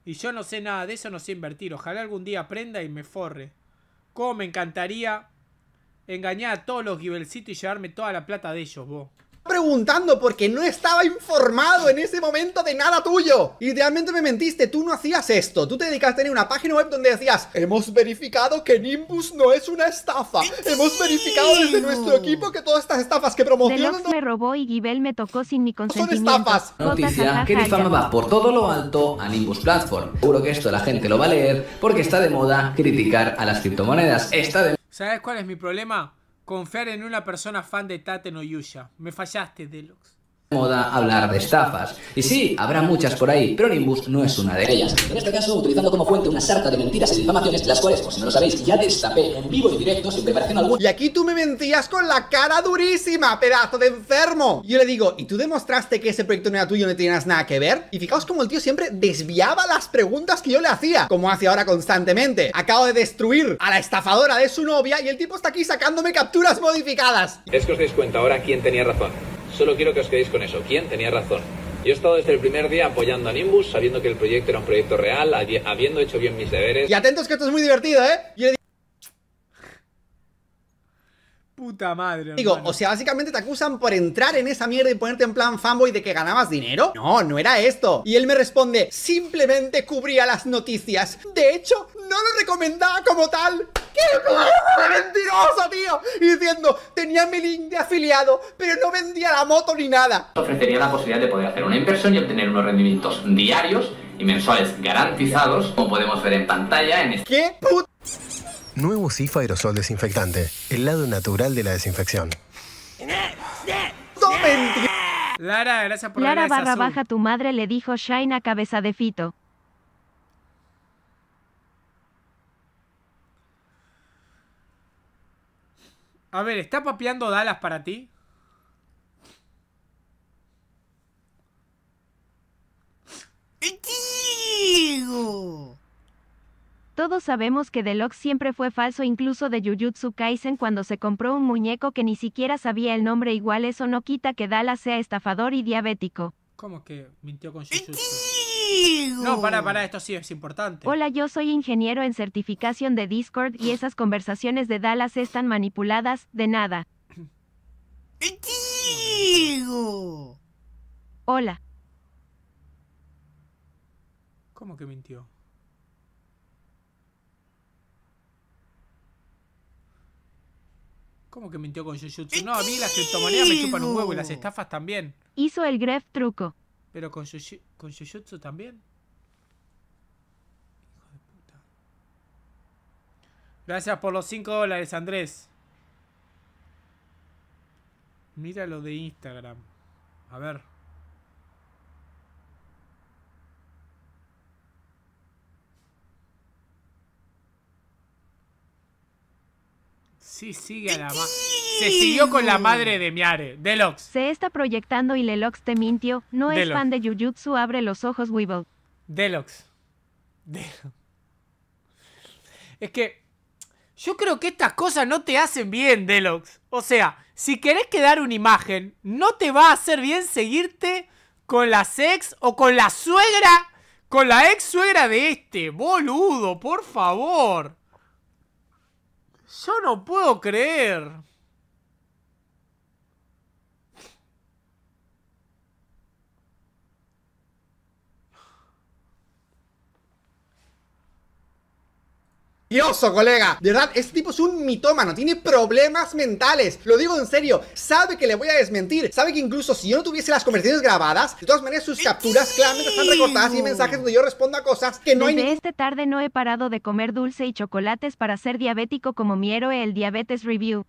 Y yo no sé nada de eso, no sé invertir. Ojalá algún día aprenda y me forre. Como me encantaría engañar a todos los gibelcitos y llevarme toda la plata de ellos, vos preguntando porque no estaba informado en ese momento de nada tuyo. Idealmente me mentiste, tú no hacías esto. Tú te dedicaste a tener una página web donde decías, hemos verificado que Nimbus no es una estafa. Hemos verificado desde nuestro equipo que todas estas estafas que promocionan... me robó y me tocó sin mi consentimiento. Son estafas. Noticia que difamaba por todo lo alto a Nimbus Platform. Seguro que esto la gente lo va a leer porque está de moda criticar a las criptomonedas. ¿Sabes cuál es mi problema? Confiar en una persona fan de Tate no Me fallaste, Deluxe moda hablar de estafas. Y sí, habrá muchas por ahí, pero Nimbus no es una de ellas. En este caso, utilizando como fuente una sarta de mentiras y difamaciones, las cuales, por si no lo sabéis, ya destapé en vivo y directo sin preparación alguna. Y aquí tú me mentías con la cara durísima, pedazo de enfermo. Yo le digo, ¿y tú demostraste que ese proyecto no era tuyo y no tenías nada que ver? Y fijaos como el tío siempre desviaba las preguntas que yo le hacía, como hace ahora constantemente. Acabo de destruir a la estafadora de su novia y el tipo está aquí sacándome capturas modificadas. Es que os dais cuenta ahora quién tenía razón. Solo quiero que os quedéis con eso. ¿Quién tenía razón? Yo he estado desde el primer día apoyando a Nimbus, sabiendo que el proyecto era un proyecto real, habiendo hecho bien mis deberes. Y atentos que esto es muy divertido, ¿eh? Yo Puta madre. Digo, o sea, básicamente te acusan por entrar en esa mierda y ponerte en plan fanboy de que ganabas dinero. No, no era esto. Y él me responde, simplemente cubría las noticias. De hecho, no lo recomendaba como tal. ¡Qué mentiroso, tío! diciendo, tenía mi link de afiliado, pero no vendía la moto ni nada. Ofrecería la posibilidad de poder hacer una inversión y obtener unos rendimientos diarios y mensuales garantizados, como podemos ver en pantalla en este... ¿Qué puta? Nuevo CIFA aerosol desinfectante, el lado natural de la desinfección. ¡No Lara, gracias por Lara barra baja tu madre le dijo Shine a cabeza de Fito. A ver, ¿está papeando Dallas para ti? Todos sabemos que Deluxe siempre fue falso incluso de Jujutsu Kaisen cuando se compró un muñeco que ni siquiera sabía el nombre igual eso no quita que Dallas sea estafador y diabético. ¿Cómo que mintió con Jujutsu? No, para, para, esto sí es importante. Hola, yo soy ingeniero en certificación de Discord y esas conversaciones de Dallas están manipuladas de nada. Hola. ¿Cómo que mintió? ¿Cómo que mintió con Jujutsu? No, a mí las criptomonedas me chupan un huevo y las estafas también. Hizo el Gref truco. Pero con, Yoshi, con también. Gracias por los 5 dólares, Andrés. Mira lo de Instagram. A ver. Sí, sigue a la más. Se siguió con la madre de Miare, Deluxe. Se está proyectando y Lelox te mintió. No es fan de Jujutsu, abre los ojos, Weevil. Deluxe. Es que yo creo que estas cosas no te hacen bien, Deluxe. O sea, si querés quedar una imagen, no te va a hacer bien seguirte con la ex o con la suegra, con la ex suegra de este. Boludo, por favor. Yo no puedo creer. Mafioso, colega. De verdad, este tipo es un mitómano, tiene problemas mentales. Lo digo en serio, sabe que le voy a desmentir. Sabe que incluso si yo no tuviese las conversaciones grabadas, de todas maneras sus capturas claramente están recortadas y mensajes donde yo respondo a cosas que no Desde hay. esta tarde no he parado de comer dulce y chocolates para ser diabético como mi héroe, el Diabetes Review.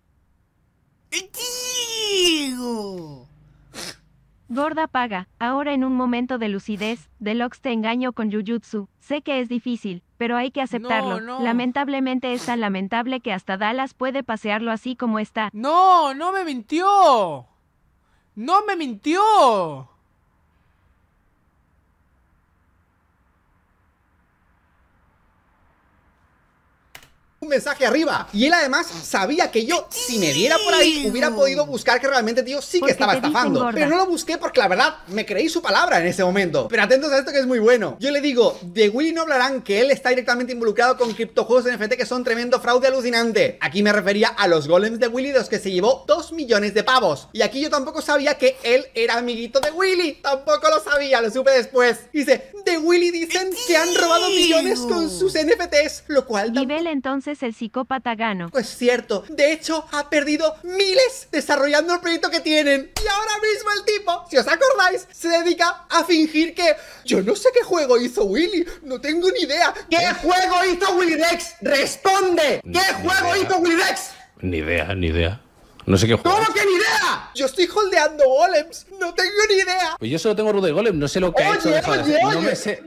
Gorda paga, ahora en un momento de lucidez, Deluxe te engaño con Jujutsu, sé que es difícil, pero hay que aceptarlo. Lamentablemente es tan lamentable que hasta Dallas puede pasearlo así como está. No, no me mintió. No me mintió. un mensaje arriba. Y él además sabía que yo, si me diera por ahí, hubiera podido buscar que realmente, tío, sí que estaba estafando. Pero no lo busqué porque la verdad me creí su palabra en ese momento. Pero atentos a esto que es muy bueno. Yo le digo, de Willy no hablarán que él está directamente involucrado con criptojuegos NFT que son tremendo fraude alucinante. Aquí me refería a los golems de Willy, de los que se llevó 2 millones de pavos. Y aquí yo tampoco sabía que él era amiguito de Willy. Tampoco lo sabía, lo supe después. Dice, de Willy dicen que han robado millones con sus NFTs, lo cual... Nivel entonces es el psicópata gano. Pues cierto, de hecho ha perdido miles desarrollando el proyecto que tienen. Y ahora mismo el tipo, si os acordáis, se dedica a fingir que yo no sé qué juego hizo Willy, no tengo ni idea. ¿Qué, juego hizo Willy Rex? Responde. ¿Qué juego hizo Willy Rex? Ni idea, ni idea. No sé qué juego. ¿Cómo que ni idea? Yo estoy holdeando golems. No tengo ni idea. Pues yo solo tengo Rude Golem. No sé lo que ha hecho. Oye, oye. No me sé,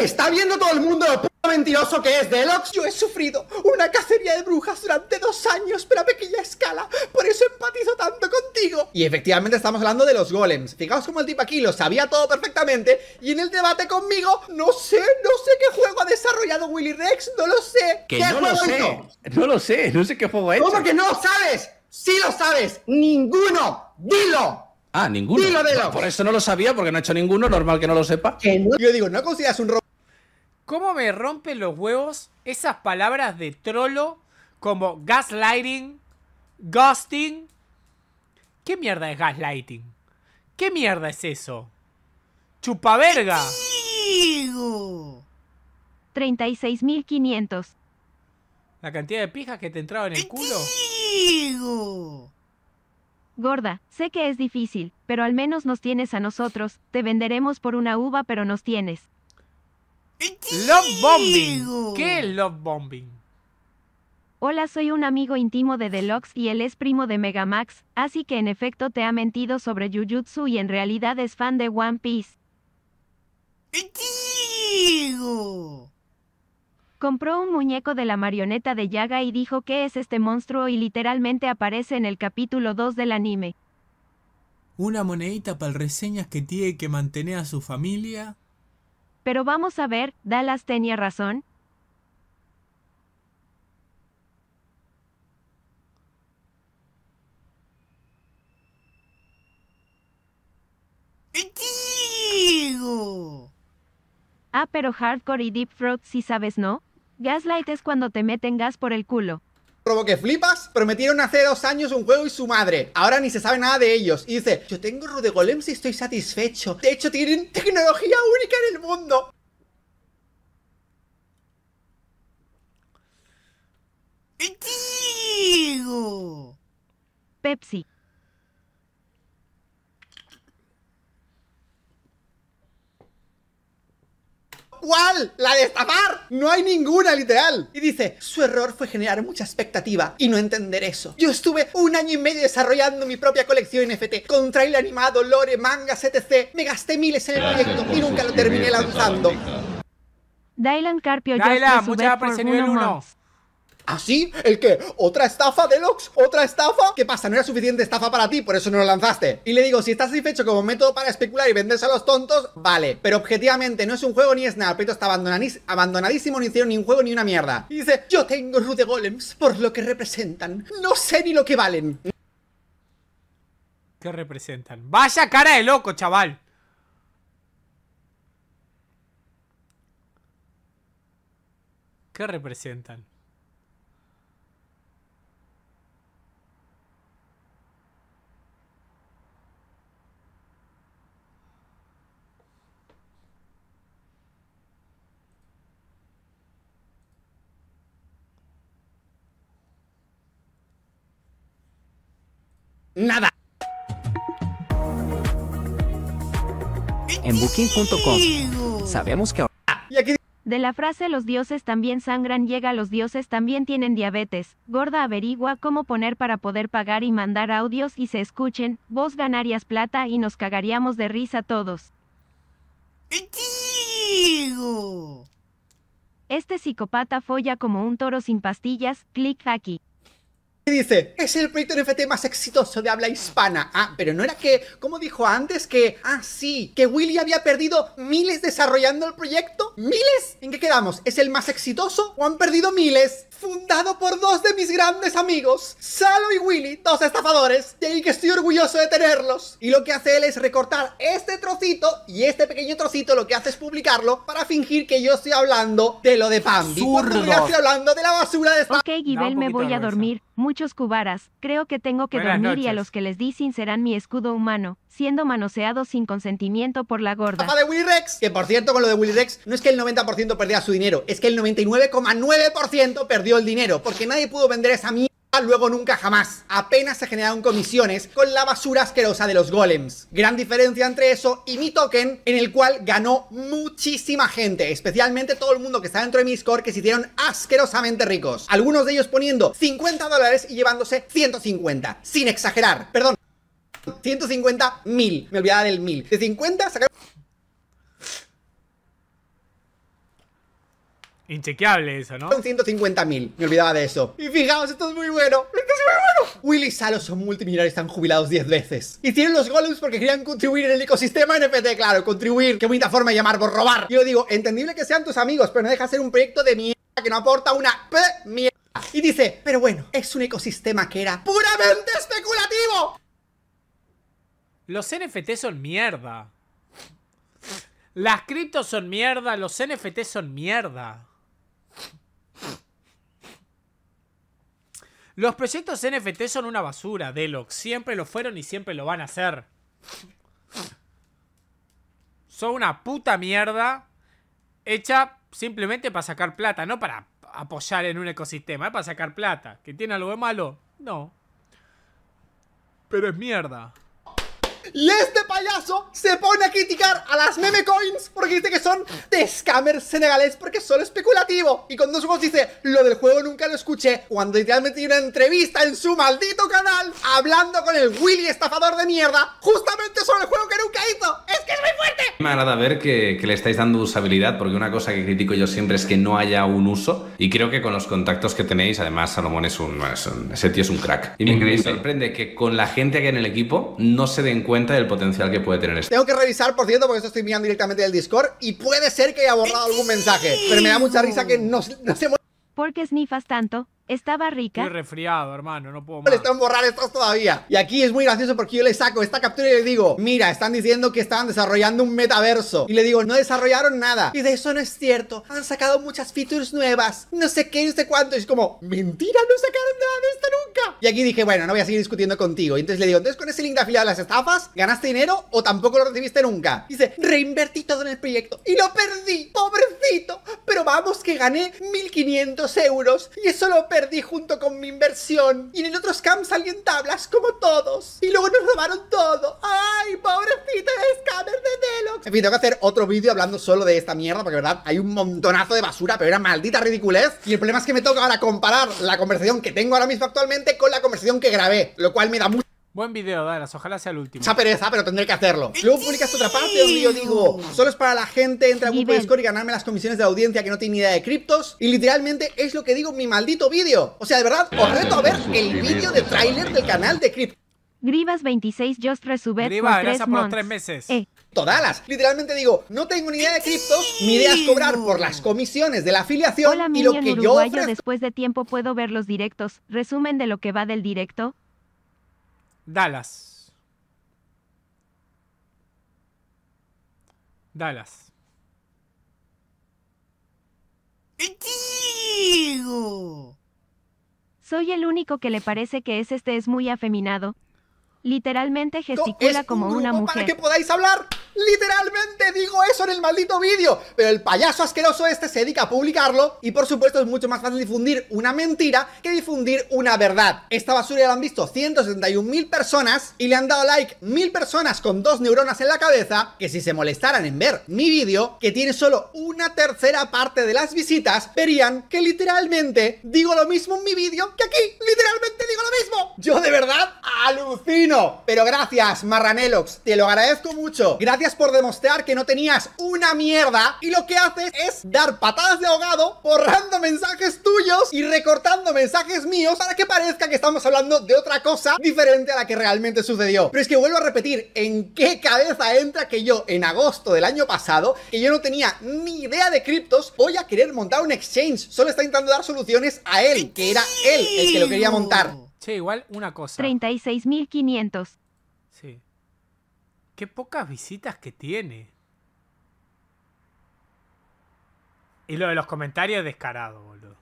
Está viendo todo el mundo lo puto mentiroso que es Delox. Yo he sufrido una cacería de brujas durante dos años, pero a pequeña escala. Por eso empatizo tanto contigo. Y efectivamente estamos hablando de los golems. Fijaos como el tipo aquí lo sabía todo perfectamente. Y en el debate conmigo, no sé, no sé qué juego ha desarrollado Willy Rex. No lo sé. ¿Qué no juego lo sé. No lo sé. No sé qué juego ha hecho. ¿Cómo que no sabes? Si lo sabes, ninguno, dilo. Ah, ninguno. Dilo, dilo. Por eso no lo sabía, porque no he hecho ninguno, normal que no lo sepa. Yo digo, no consideras un robo. ¿Cómo me rompen los huevos esas palabras de trolo como gaslighting, ghosting? ¿Qué mierda es gaslighting? ¿Qué mierda es eso? ¡Chupaverga! 36.500. La cantidad de pijas que te entraba en el culo. Gorda, sé que es difícil, pero al menos nos tienes a nosotros. Te venderemos por una uva, pero nos tienes. bombing. ¿Qué love bombing? Hola, soy un amigo íntimo de Deluxe y él es primo de Mega Max, así que en efecto te ha mentido sobre Jujutsu y en realidad es fan de One Piece. Compró un muñeco de la marioneta de Yaga y dijo que es este monstruo y literalmente aparece en el capítulo 2 del anime. Una monedita para reseñas que tiene que mantener a su familia. Pero vamos a ver, Dallas tenía razón. Ah, pero Hardcore y Deep Throat sí sabes, ¿no? Gaslight es cuando te meten gas por el culo. Robo que flipas, prometieron hace dos años un juego y su madre. Ahora ni se sabe nada de ellos. Y dice, yo tengo Rude Golem si estoy satisfecho. De hecho, tienen tecnología única en el mundo. Pepsi. ¿Cuál? ¿La de estafar? No hay ninguna, literal. Y dice, su error fue generar mucha expectativa y no entender eso. Yo estuve un año y medio desarrollando mi propia colección NFT, con trailer animado, lore, manga, etc. Me gasté miles en el proyecto y nunca lo terminé lanzando. Dylan Carpio, Dylan, muchas gracias por nivel ¿Así? ¿El qué? ¿Otra estafa, Deluxe? ¿Otra estafa? ¿Qué pasa? ¿No era suficiente estafa para ti? Por eso no lo lanzaste. Y le digo, si estás satisfecho como método para especular y venderse a los tontos, vale. Pero objetivamente no es un juego ni es nada. Peto está abandonadísimo, ni hicieron ni un juego ni una mierda. Y dice, yo tengo Rude Golems por lo que representan. No sé ni lo que valen. ¿Qué representan? Vaya cara de loco, chaval. ¿Qué representan? nada. En booking.com sabemos que... De la frase los dioses también sangran llega los dioses también tienen diabetes. Gorda averigua cómo poner para poder pagar y mandar audios y se escuchen. Vos ganarías plata y nos cagaríamos de risa todos. Este psicópata folla como un toro sin pastillas. click aquí dice, es el proyecto NFT más exitoso de habla hispana. Ah, pero no era que, como dijo antes, que, ah, sí, que Willy había perdido miles desarrollando el proyecto. ¿Miles? ¿En qué quedamos? ¿Es el más exitoso o han perdido miles? Fundado por dos de mis grandes amigos, Salo y Willy, dos estafadores, de ahí que estoy orgulloso de tenerlos. Y lo que hace él es recortar este trocito y este pequeño trocito lo que hace es publicarlo para fingir que yo estoy hablando de lo de Pambi. estoy hablando de la basura de esta... Ok, me voy a dormir. Mucho muchos cubaras, creo que tengo que dormir y a los que les di serán mi escudo humano, siendo manoseados sin consentimiento por la gorda. de Willy Rex! Que por cierto, con lo de Willy Rex, no es que el 90% perdiera su dinero, es que el 99,9% perdió el dinero, porque nadie pudo vender esa mierda luego nunca jamás. Apenas se generaron comisiones con la basura asquerosa de los golems. Gran diferencia entre eso y mi token, en el cual ganó muchísima gente, especialmente todo el mundo que está dentro de mi score que se hicieron asquerosamente ricos. Algunos de ellos poniendo 50 dólares y llevándose 150, sin exagerar, perdón. 150 mil, me olvidaba del mil. De 50 sacaron Inchequeable eso, ¿no? Son 150.000, me olvidaba de eso. Y fijaos, esto es muy bueno, esto es muy bueno. Willy y Salo son multimillonarios, están jubilados 10 veces. Y tienen los golems porque querían contribuir en el ecosistema NFT, claro, contribuir. Qué bonita forma de llamar por robar. Yo digo, entendible que sean tus amigos, pero no deja de ser un proyecto de mierda que no aporta una p mierda. Y dice, pero bueno, es un ecosistema que era puramente especulativo. Los NFT son mierda. Las criptos son mierda, los NFT son mierda. Los proyectos NFT son una basura, Delox. Siempre lo fueron y siempre lo van a ser. Son una puta mierda hecha simplemente para sacar plata, no para apoyar en un ecosistema, para sacar plata. ¿Que tiene algo de malo? No. Pero es mierda. Y este payaso se pone a criticar a las meme coins porque dice que son de scammers senegalés porque son especulativo. Y cuando voz dice, lo del juego nunca lo escuché, cuando idealmente tiene una entrevista en su maldito canal hablando con el Willy estafador de mierda, justamente sobre el juego que nunca hizo. ¡Es que es muy fuerte! Me agrada ver que, le estáis dando usabilidad porque una cosa que critico yo siempre es que no haya un uso. Y creo que con los contactos que tenéis, además Salomón es un... ese tío es un crack. Y me, sorprende que con la gente que hay en el equipo no se den cuenta cuenta del potencial que puede tener esto. Tengo que revisar, por cierto, porque esto estoy mirando directamente del Discord y puede ser que haya borrado algún mensaje, pero me da mucha risa que no, se... ¿Por qué snifas tanto? Estaba rica. Estoy resfriado, hermano, no puedo más. Le están borrar estos todavía. Y aquí es muy gracioso porque yo le saco esta captura y le digo, mira, están diciendo que estaban desarrollando un metaverso. Y le digo, no desarrollaron nada. Y de eso no es cierto. Han sacado muchas features nuevas. No sé qué, no sé cuánto. Y es como, mentira, no sacaron nada de esto nunca. Y aquí dije, bueno, no voy a seguir discutiendo contigo. Y entonces le digo, entonces con ese link de afiliado las estafas, ¿ganaste dinero o tampoco lo recibiste nunca? dice, reinvertí todo en el proyecto. Y lo perdí, pobrecito. Pero vamos que gané 1500 euros. Y eso lo perdí perdí junto con mi inversión. Y en el otro scam salí en tablas, como todos. Y luego nos robaron todo. ¡Ay, pobrecita de scammer de Deluxe! En fin, tengo que hacer otro vídeo hablando solo de esta mierda, porque verdad, hay un montonazo de basura, pero era maldita ridiculez. Y el problema es que me toca ahora comparar la conversación que tengo ahora mismo actualmente con la conversación que grabé, lo cual me da mucho Buen video, Dallas. Ojalá sea el último. Esa pereza, pero tendré que hacerlo. Luego publicas otra parte donde yo digo, solo es para la gente, entra a grupo Discord y ganarme las comisiones de audiencia que no tiene ni idea de criptos. Y literalmente es lo que digo mi maldito vídeo. O sea, de verdad, os reto a ver el vídeo de tráiler del canal de Crypto. Grivas 26 just resubed Grivas, gracias por los tres meses. Eh. Todalas. Literalmente digo, no tengo ni idea de criptos, mi idea es cobrar por las comisiones de la afiliación y lo que yo ofrezco. después de tiempo puedo ver los directos. Resumen de lo que va del directo, Dallas. Dallas. Diego, Soy el único que le parece que ese este es muy afeminado. Literalmente gesticula como una mujer. Para que podáis hablar. Literalmente digo eso en el maldito vídeo Pero el payaso asqueroso este se dedica a publicarlo Y por supuesto es mucho más fácil difundir una mentira que difundir una verdad Esta basura la han visto 171.000 personas Y le han dado like 1.000 personas con dos neuronas en la cabeza Que si se molestaran en ver mi vídeo Que tiene solo una tercera parte de las visitas Verían que literalmente digo lo mismo en mi vídeo que aquí Literalmente digo lo mismo Yo de verdad alucino Pero gracias Marranelox, te lo agradezco mucho Gracias gracias por demostrar que no tenías una mierda y lo que haces es dar patadas de ahogado, borrando mensajes tuyos y recortando mensajes míos para que parezca que estamos hablando de otra cosa diferente a la que realmente sucedió. Pero es que vuelvo a repetir, ¿en qué cabeza entra que yo en agosto del año pasado, que yo no tenía ni idea de criptos, voy a querer montar un exchange? Solo está intentando dar soluciones a él, que era él el que lo quería montar. Sí, igual una cosa. 36.500. Qué pocas visitas que tiene. Y lo de los comentarios descarado, boludo.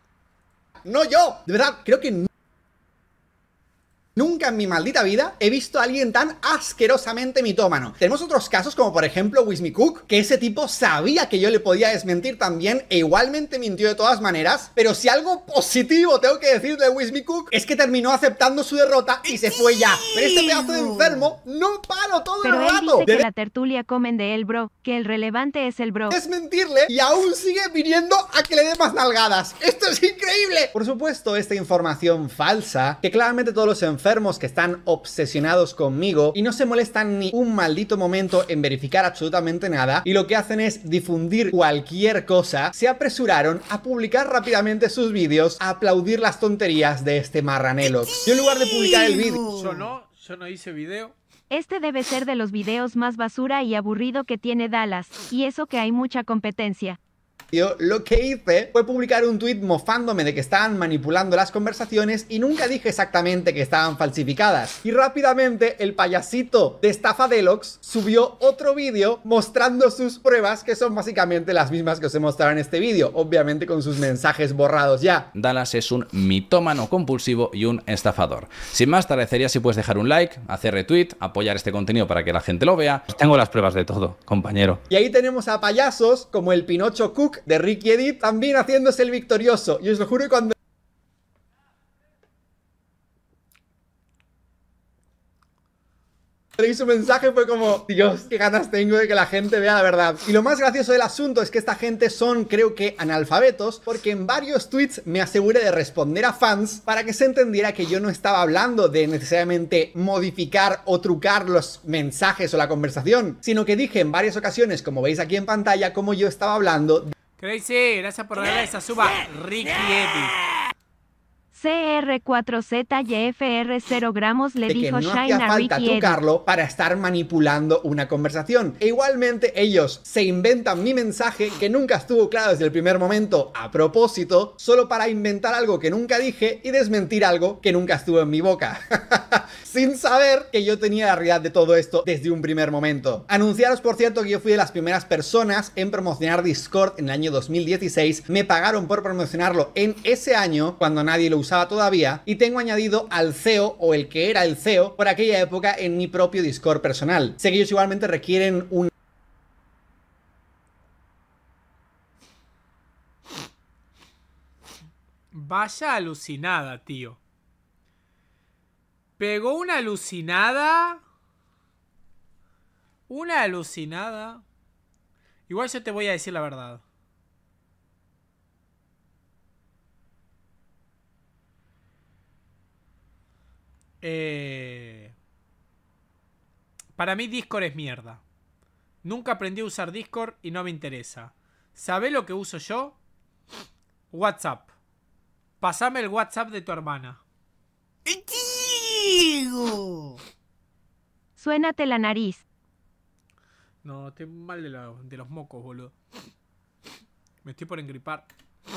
No yo, de verdad, creo que Nunca en mi maldita vida he visto a alguien tan asquerosamente mitómano. Tenemos otros casos como por ejemplo Wismy Cook, que ese tipo sabía que yo le podía desmentir también e igualmente mintió de todas maneras, pero si algo positivo tengo que decir de Wismy Cook es que terminó aceptando su derrota y se fue ya. Pero este pedazo de enfermo no paro todo el rato. la tertulia comen de él, bro, que el relevante es el bro. Es mentirle y aún sigue viniendo a que le dé más nalgadas. Esto es increíble. Por supuesto, esta información falsa que claramente todos los enfermos que están obsesionados conmigo y no se molestan ni un maldito momento en verificar absolutamente nada y lo que hacen es difundir cualquier cosa, se apresuraron a publicar rápidamente sus vídeos, a aplaudir las tonterías de este marranelox. Yo en lugar de publicar el vídeo... video. Este debe ser de los videos más basura y aburrido que tiene Dallas, y eso que hay mucha competencia. Yo lo que hice fue publicar un tuit mofándome de que estaban manipulando las conversaciones y nunca dije exactamente que estaban falsificadas. Y rápidamente el payasito de estafa subió otro vídeo mostrando sus pruebas que son básicamente las mismas que os he mostrado en este vídeo, obviamente con sus mensajes borrados ya. Dallas es un mitómano compulsivo y un estafador. Sin más, te agradecería si puedes dejar un like, hacer retweet, apoyar este contenido para que la gente lo vea. Tengo las pruebas de todo, compañero. Y ahí tenemos a payasos como el Pinocho Cook de Ricky Edith también haciéndose el victorioso. Y os lo juro, cuando leí su mensaje fue como, Dios, qué ganas tengo de que la gente vea la verdad. Y lo más gracioso del asunto es que esta gente son, creo que, analfabetos, porque en varios tweets me aseguré de responder a fans para que se entendiera que yo no estaba hablando de necesariamente modificar o trucar los mensajes o la conversación, sino que dije en varias ocasiones, como veis aquí en pantalla, como yo estaba hablando. De Crazy, gracias por darle esa suba, Ricky Epi. CR4ZYFR 0 gramos le dijo no falta tocarlo para estar manipulando una conversación. E igualmente ellos se inventan mi mensaje que nunca estuvo claro desde el primer momento a propósito, solo para inventar algo que nunca dije y desmentir algo que nunca estuvo en mi boca. Sin saber que yo tenía la realidad de todo esto desde un primer momento. Anunciaros por cierto que yo fui de las primeras personas en promocionar Discord en el año 2016. Me pagaron por promocionarlo en ese año cuando nadie lo todavía y tengo añadido al CEO o el que era el CEO por aquella época en mi propio Discord personal. Sé que ellos igualmente requieren un Vaya alucinada, tío. Pegó una alucinada. Una alucinada. Igual yo te voy a decir la verdad. Eh, para mí Discord es mierda. Nunca aprendí a usar Discord y no me interesa. ¿Sabés lo que uso yo? WhatsApp. Pasame el WhatsApp de tu hermana. Suénate la nariz. No, estoy mal de, de los mocos, boludo. Me estoy por engripar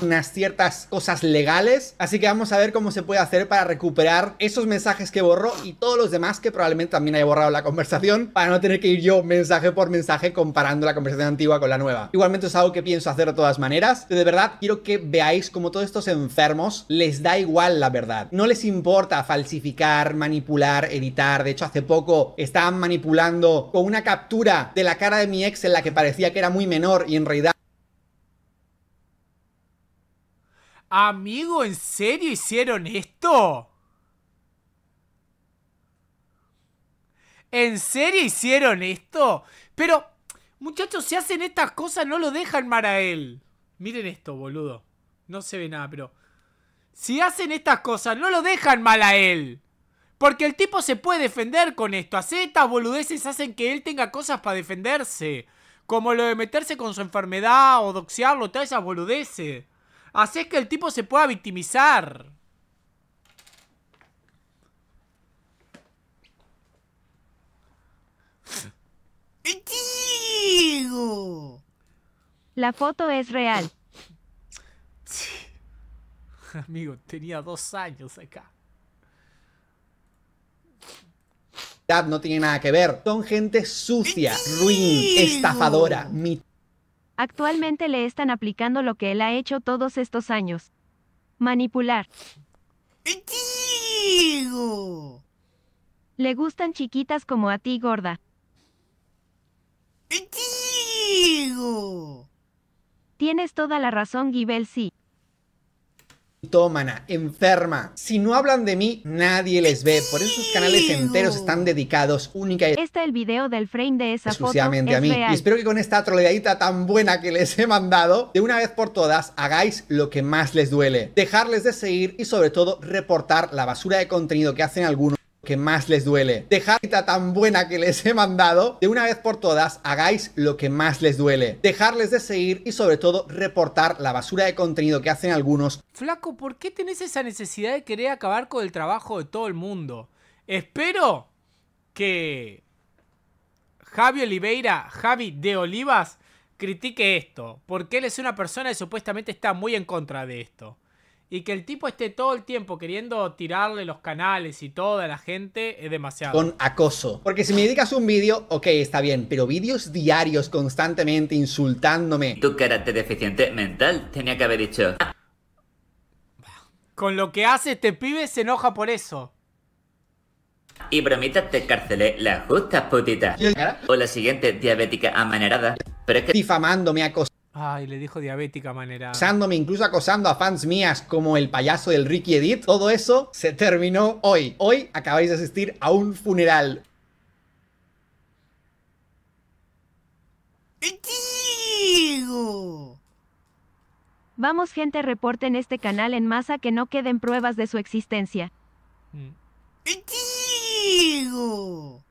unas ciertas cosas legales, así que vamos a ver cómo se puede hacer para recuperar esos mensajes que borró y todos los demás que probablemente también haya borrado la conversación para no tener que ir yo mensaje por mensaje comparando la conversación antigua con la nueva. Igualmente es algo que pienso hacer de todas maneras, de verdad quiero que veáis como todos estos enfermos les da igual la verdad. No les importa falsificar, manipular, editar. De hecho, hace poco estaban manipulando con una captura de la cara de mi ex en la que parecía que era muy menor y en realidad Amigo, ¿en serio hicieron esto? ¿En serio hicieron esto? Pero, muchachos, si hacen estas cosas no lo dejan mal a él. Miren esto, boludo. No se ve nada, pero... Si hacen estas cosas, no lo dejan mal a él. Porque el tipo se puede defender con esto. Hacer estas boludeces hacen que él tenga cosas para defenderse. Como lo de meterse con su enfermedad o doxearlo, todas esas boludeces es que el tipo se pueda victimizar. Diego, La foto es real. Amigo, tenía dos años acá. No tiene nada que ver. Son gente sucia, ruin, estafadora, mitad. Actualmente le están aplicando lo que él ha hecho todos estos años. Manipular. Le gustan chiquitas como a ti, gorda. Tienes toda la razón, Gibel, sí mitómana, enferma. Si no hablan de mí, nadie les ve. Por eso sus canales enteros están dedicados única y es el video del frame de esa foto a mí. Y espero que con esta troleadita tan buena que les he mandado, de una vez por todas hagáis lo que más les duele. Dejarles de seguir y sobre todo reportar la basura de contenido que hacen algunos que más les duele. cita tan buena que les he mandado, de una vez por todas, hagáis lo que más les duele. Dejarles de seguir y sobre todo reportar la basura de contenido que hacen algunos. Flaco, ¿por qué tenés esa necesidad de querer acabar con el trabajo de todo el mundo? Espero que Javi Oliveira, Javi de Olivas, critique esto, porque él es una persona que supuestamente está muy en contra de esto. Y que el tipo esté todo el tiempo queriendo tirarle los canales y toda la gente es demasiado. Con acoso. Porque si me dedicas un vídeo, ok, está bien, pero vídeos diarios constantemente insultándome. Tu carácter deficiente mental tenía que haber dicho. Ah". Con lo que hace este pibe se enoja por eso. Y bromitas te carcelé las justas putitas. O la siguiente diabética amanerada. Pero es que... Difamándome, acoso Ay, le dijo diabética manera. Acusándome, incluso acosando a fans mías como el payaso del Ricky Edith. Todo eso se terminó hoy. Hoy acabáis de asistir a un funeral. ¡Diego! Vamos gente, reporten este canal en masa que no queden pruebas de su existencia. Mm. ¡Diego!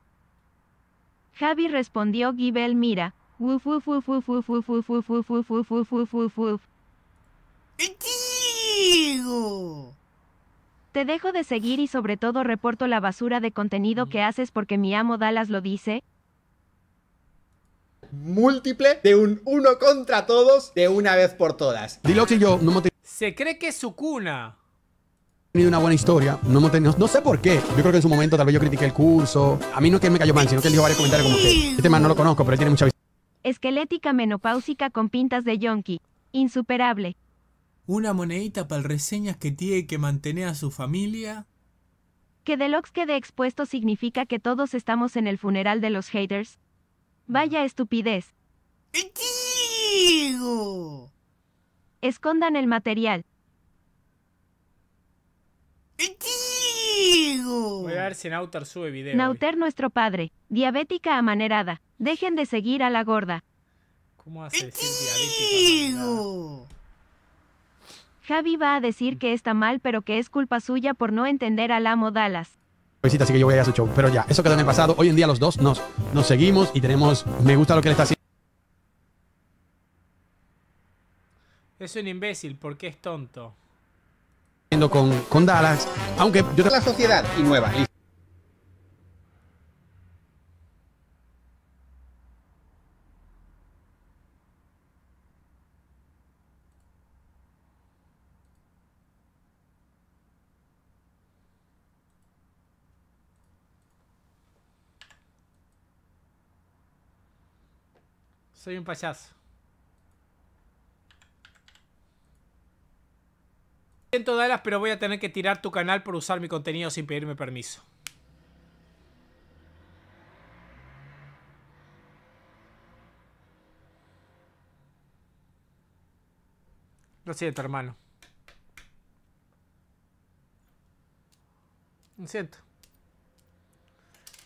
Javi respondió Givel, mira, Woof, woof, woof, woof, woof, woof, woof, woof, woof, woof, woof, woof, woof, Te dejo de seguir y sobre todo reporto la basura de contenido que haces porque mi amo Dallas lo dice. Múltiple de un uno contra todos de una vez por todas. Dilo que yo no Se cree que es su cuna tenido una buena historia, no no sé por qué. Yo creo que en su momento tal vez yo critiqué el curso. A mí no que me cayó mal, sino que él dijo varios comentarios como que este man no lo conozco, pero él tiene mucha Esquelética menopáusica con pintas de yonki. Insuperable. Una monedita para reseñas que tiene que mantener a su familia. Que Deluxe quede expuesto significa que todos estamos en el funeral de los haters. Vaya estupidez. Escondan el material. Voy a ver si Nauter sube video. Nauter, nuestro padre. Diabética amanerada. Dejen de seguir a la gorda. ¿Cómo hace Javi va a decir que está mal, pero que es culpa suya por no entender al amo Dallas. Así que yo voy a ir a Pero ya, eso quedó en el pasado. Hoy en día los dos nos, nos seguimos y tenemos. Me gusta lo que le está haciendo. Es un imbécil porque es tonto con, con Dallas, aunque yo la sociedad y nueva. Soy un payaso. Siento Dallas, pero voy a tener que tirar tu canal por usar mi contenido sin pedirme permiso. Lo siento, hermano. Lo siento.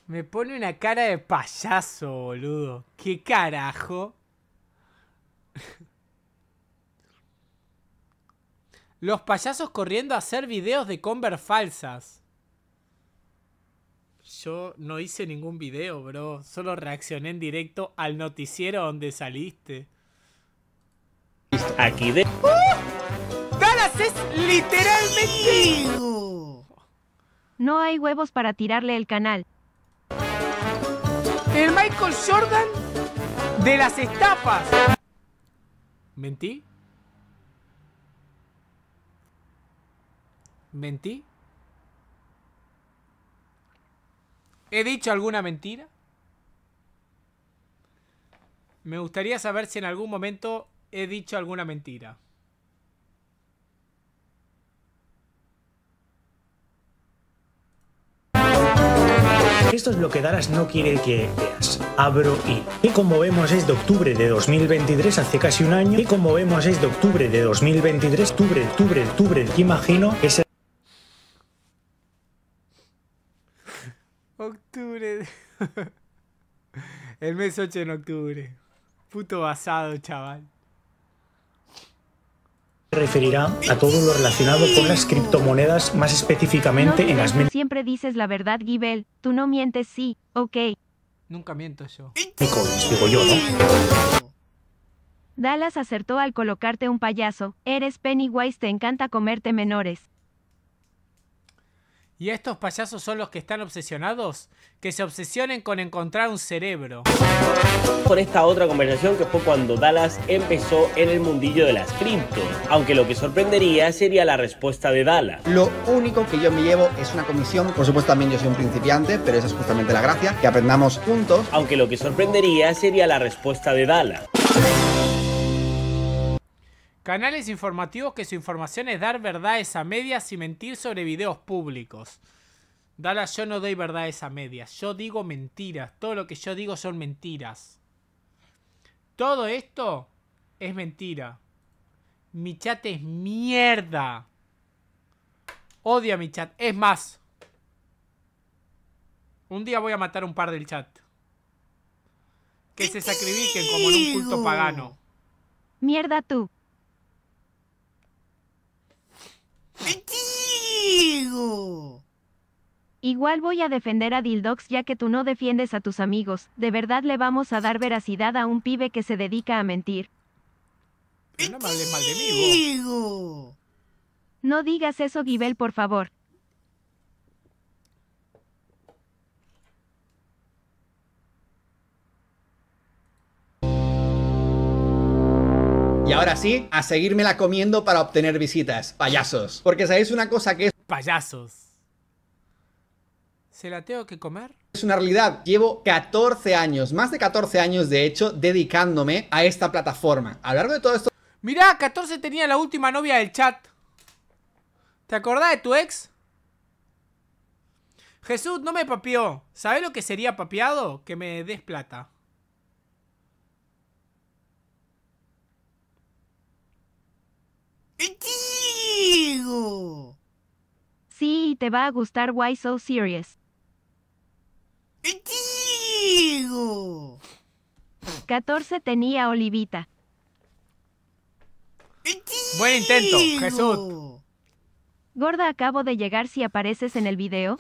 Me pone una cara de payaso, boludo. ¿Qué carajo? Los payasos corriendo a hacer videos de Conver falsas. Yo no hice ningún video, bro. Solo reaccioné en directo al noticiero donde saliste. Aquí de. ¡Uh! es literalmente! No hay huevos para tirarle el canal. El Michael Jordan de las estafas. ¿Mentí? ¿Mentí? ¿He dicho alguna mentira? Me gustaría saber si en algún momento he dicho alguna mentira. Esto es lo que Darás no quiere que veas. Abro y. Y como vemos es de octubre de 2023, hace casi un año. Y como vemos es de octubre de 2023, octubre, octubre, octubre. Imagino que se Octubre. El mes 8 en octubre. Puto basado, chaval. Se referirá a todo lo relacionado con las criptomonedas, más específicamente en las... Siempre dices la verdad, Gibel. Tú no mientes, sí, ok. Nunca miento yo. digo yo, Dallas acertó al colocarte un payaso. Eres Pennywise, te encanta comerte menores. Y estos payasos son los que están obsesionados, que se obsesionen con encontrar un cerebro. Con esta otra conversación que fue cuando Dallas empezó en el mundillo de las cripto, aunque lo que sorprendería sería la respuesta de Dallas. Lo único que yo me llevo es una comisión, por supuesto también yo soy un principiante, pero esa es justamente la gracia, que aprendamos juntos. Aunque lo que sorprendería sería la respuesta de Dallas. Canales informativos que su información es dar verdades a medias y mentir sobre videos públicos. Dala, yo no doy verdades a medias. Yo digo mentiras. Todo lo que yo digo son mentiras. Todo esto es mentira. Mi chat es mierda. Odio mi chat. Es más. Un día voy a matar un par del chat. Que se sacrifiquen como en un culto pagano. Mierda tú. Mentigo Igual voy a defender a Dildox ya que tú no defiendes a tus amigos. De verdad le vamos a dar veracidad a un pibe que se dedica a mentir. no digas eso, Gibel, por favor. Y ahora sí, a seguirme la comiendo para obtener visitas, payasos. Porque sabéis una cosa que es... Payasos. ¿Se la tengo que comer? Es una realidad, llevo 14 años, más de 14 años de hecho, dedicándome a esta plataforma. A lo largo de todo esto... Mirá, 14 tenía la última novia del chat. ¿Te acordás de tu ex? Jesús no me papió. ¿Sabes lo que sería papiado? Que me des plata. Sí, te va a gustar Why So Serious. 14 tenía Olivita. Buen intento, Jesús. Gorda, acabo de llegar si apareces en el video.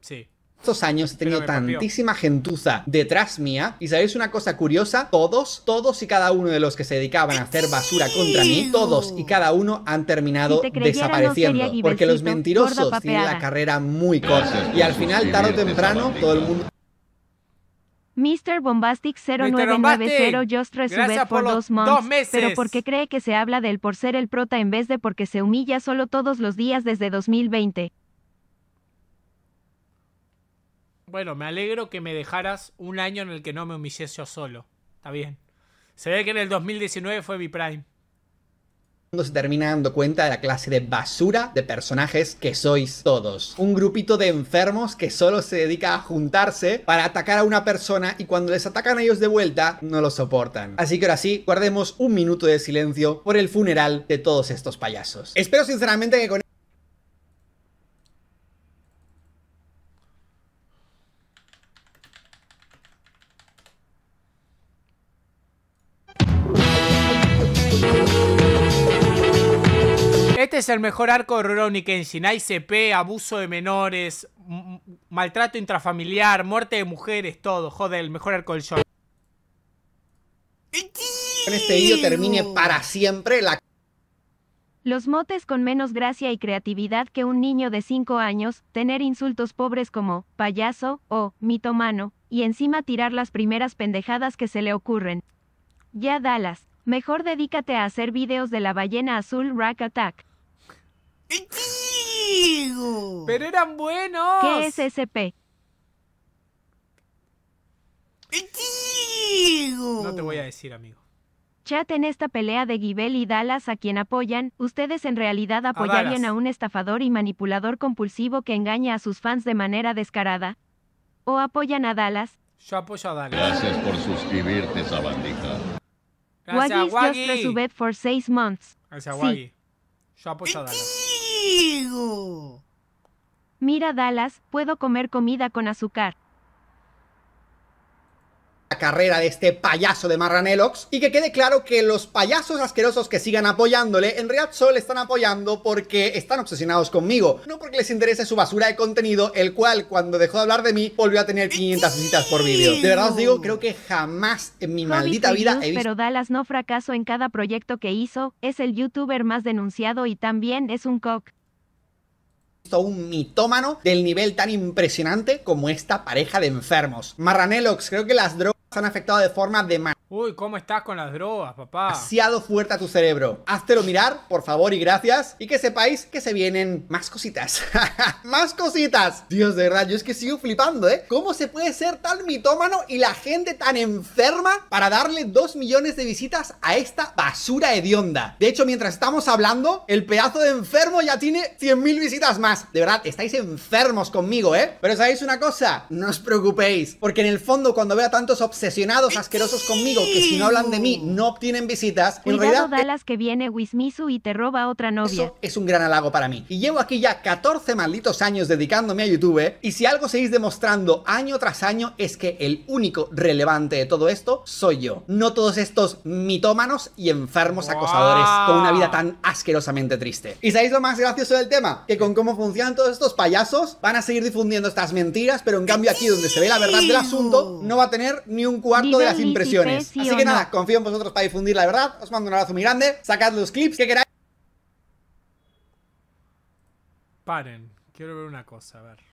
Sí estos años he tenido tantísima gentuza detrás mía. Y sabéis una cosa curiosa, todos, todos y cada uno de los que se dedicaban a hacer basura contra mí, todos y cada uno han terminado desapareciendo. porque los mentirosos tienen la carrera muy corta. Y al final, tarde o temprano, todo el mundo... Mr. Bombastic 0990 Just meses. Pero ¿por qué cree que se habla de él por ser el prota en vez de porque se humilla solo todos los días desde 2020? Bueno, me alegro que me dejaras un año en el que no me humillé yo solo. Está bien. Se ve que en el 2019 fue mi prime. Cuando se termina dando cuenta de la clase de basura de personajes que sois todos. Un grupito de enfermos que solo se dedica a juntarse para atacar a una persona y cuando les atacan a ellos de vuelta no lo soportan. Así que ahora sí, guardemos un minuto de silencio por el funeral de todos estos payasos. Espero sinceramente que con es el mejor arco de en Hay CP, abuso de menores, maltrato intrafamiliar, muerte de mujeres, todo. Joder, el mejor arco del show. En este vídeo termine para siempre la... Los motes con menos gracia y creatividad que un niño de 5 años, tener insultos pobres como payaso o mitomano, y encima tirar las primeras pendejadas que se le ocurren. Ya Dallas, mejor dedícate a hacer videos de la ballena azul Rack Attack. ¡Pero eran buenos! ¿Qué es SP? No te voy a decir, amigo. Chat en esta pelea de Gibel y Dallas a quien apoyan, ustedes en realidad apoyarían a, un estafador y manipulador compulsivo que engaña a sus fans de manera descarada. ¿O apoyan a Dallas? Yo apoyo a Dallas. Gracias por suscribirte, sabandita Gracias, months. Yo apoyo a Dallas. Mira, Dallas, puedo comer comida con azúcar. La carrera de este payaso de Marranelox y que quede claro que los payasos asquerosos que sigan apoyándole en realidad solo le están apoyando porque están obsesionados conmigo, no porque les interese su basura de contenido, el cual cuando dejó de hablar de mí volvió a tener 500 visitas por vídeo. De verdad os digo, creo que jamás en mi maldita vida he visto... Pero Dallas no fracasó en cada proyecto que hizo, es el youtuber más denunciado y también es un cock un mitómano del nivel tan impresionante como esta pareja de enfermos. Marranelox, creo que las drogas se han afectado de forma de Uy, ¿cómo estás con las drogas, papá? Demasiado fuerte a tu cerebro. Háztelo mirar, por favor y gracias. Y que sepáis que se vienen más cositas. ¡Más cositas! Dios, de verdad, yo es que sigo flipando, ¿eh? ¿Cómo se puede ser tal mitómano y la gente tan enferma para darle 2 millones de visitas a esta basura hedionda? De hecho, mientras estamos hablando, el pedazo de enfermo ya tiene 100.000 visitas más. De verdad, estáis enfermos conmigo, ¿eh? Pero ¿sabéis una cosa? No os preocupéis, porque en el fondo cuando vea tantos obstáculos obsesionados asquerosos conmigo que si no hablan de mí no obtienen visitas. en realidad, que viene y te roba otra novia. es un gran halago para mí. Y llevo aquí ya 14 malditos años dedicándome a YouTube y si algo seguís demostrando año tras año es que el único relevante de todo esto soy yo. No todos estos mitómanos y enfermos acosadores con una vida tan asquerosamente triste. ¿Y sabéis lo más gracioso del tema? Que con cómo funcionan todos estos payasos van a seguir difundiendo estas mentiras, pero en cambio aquí donde se ve la verdad del asunto no va a tener ni un un cuarto de las impresiones. Así que nada, confío en vosotros para difundir la verdad. Os mando un abrazo muy grande. Sacad los clips que queráis. Paren, quiero ver una cosa, a ver.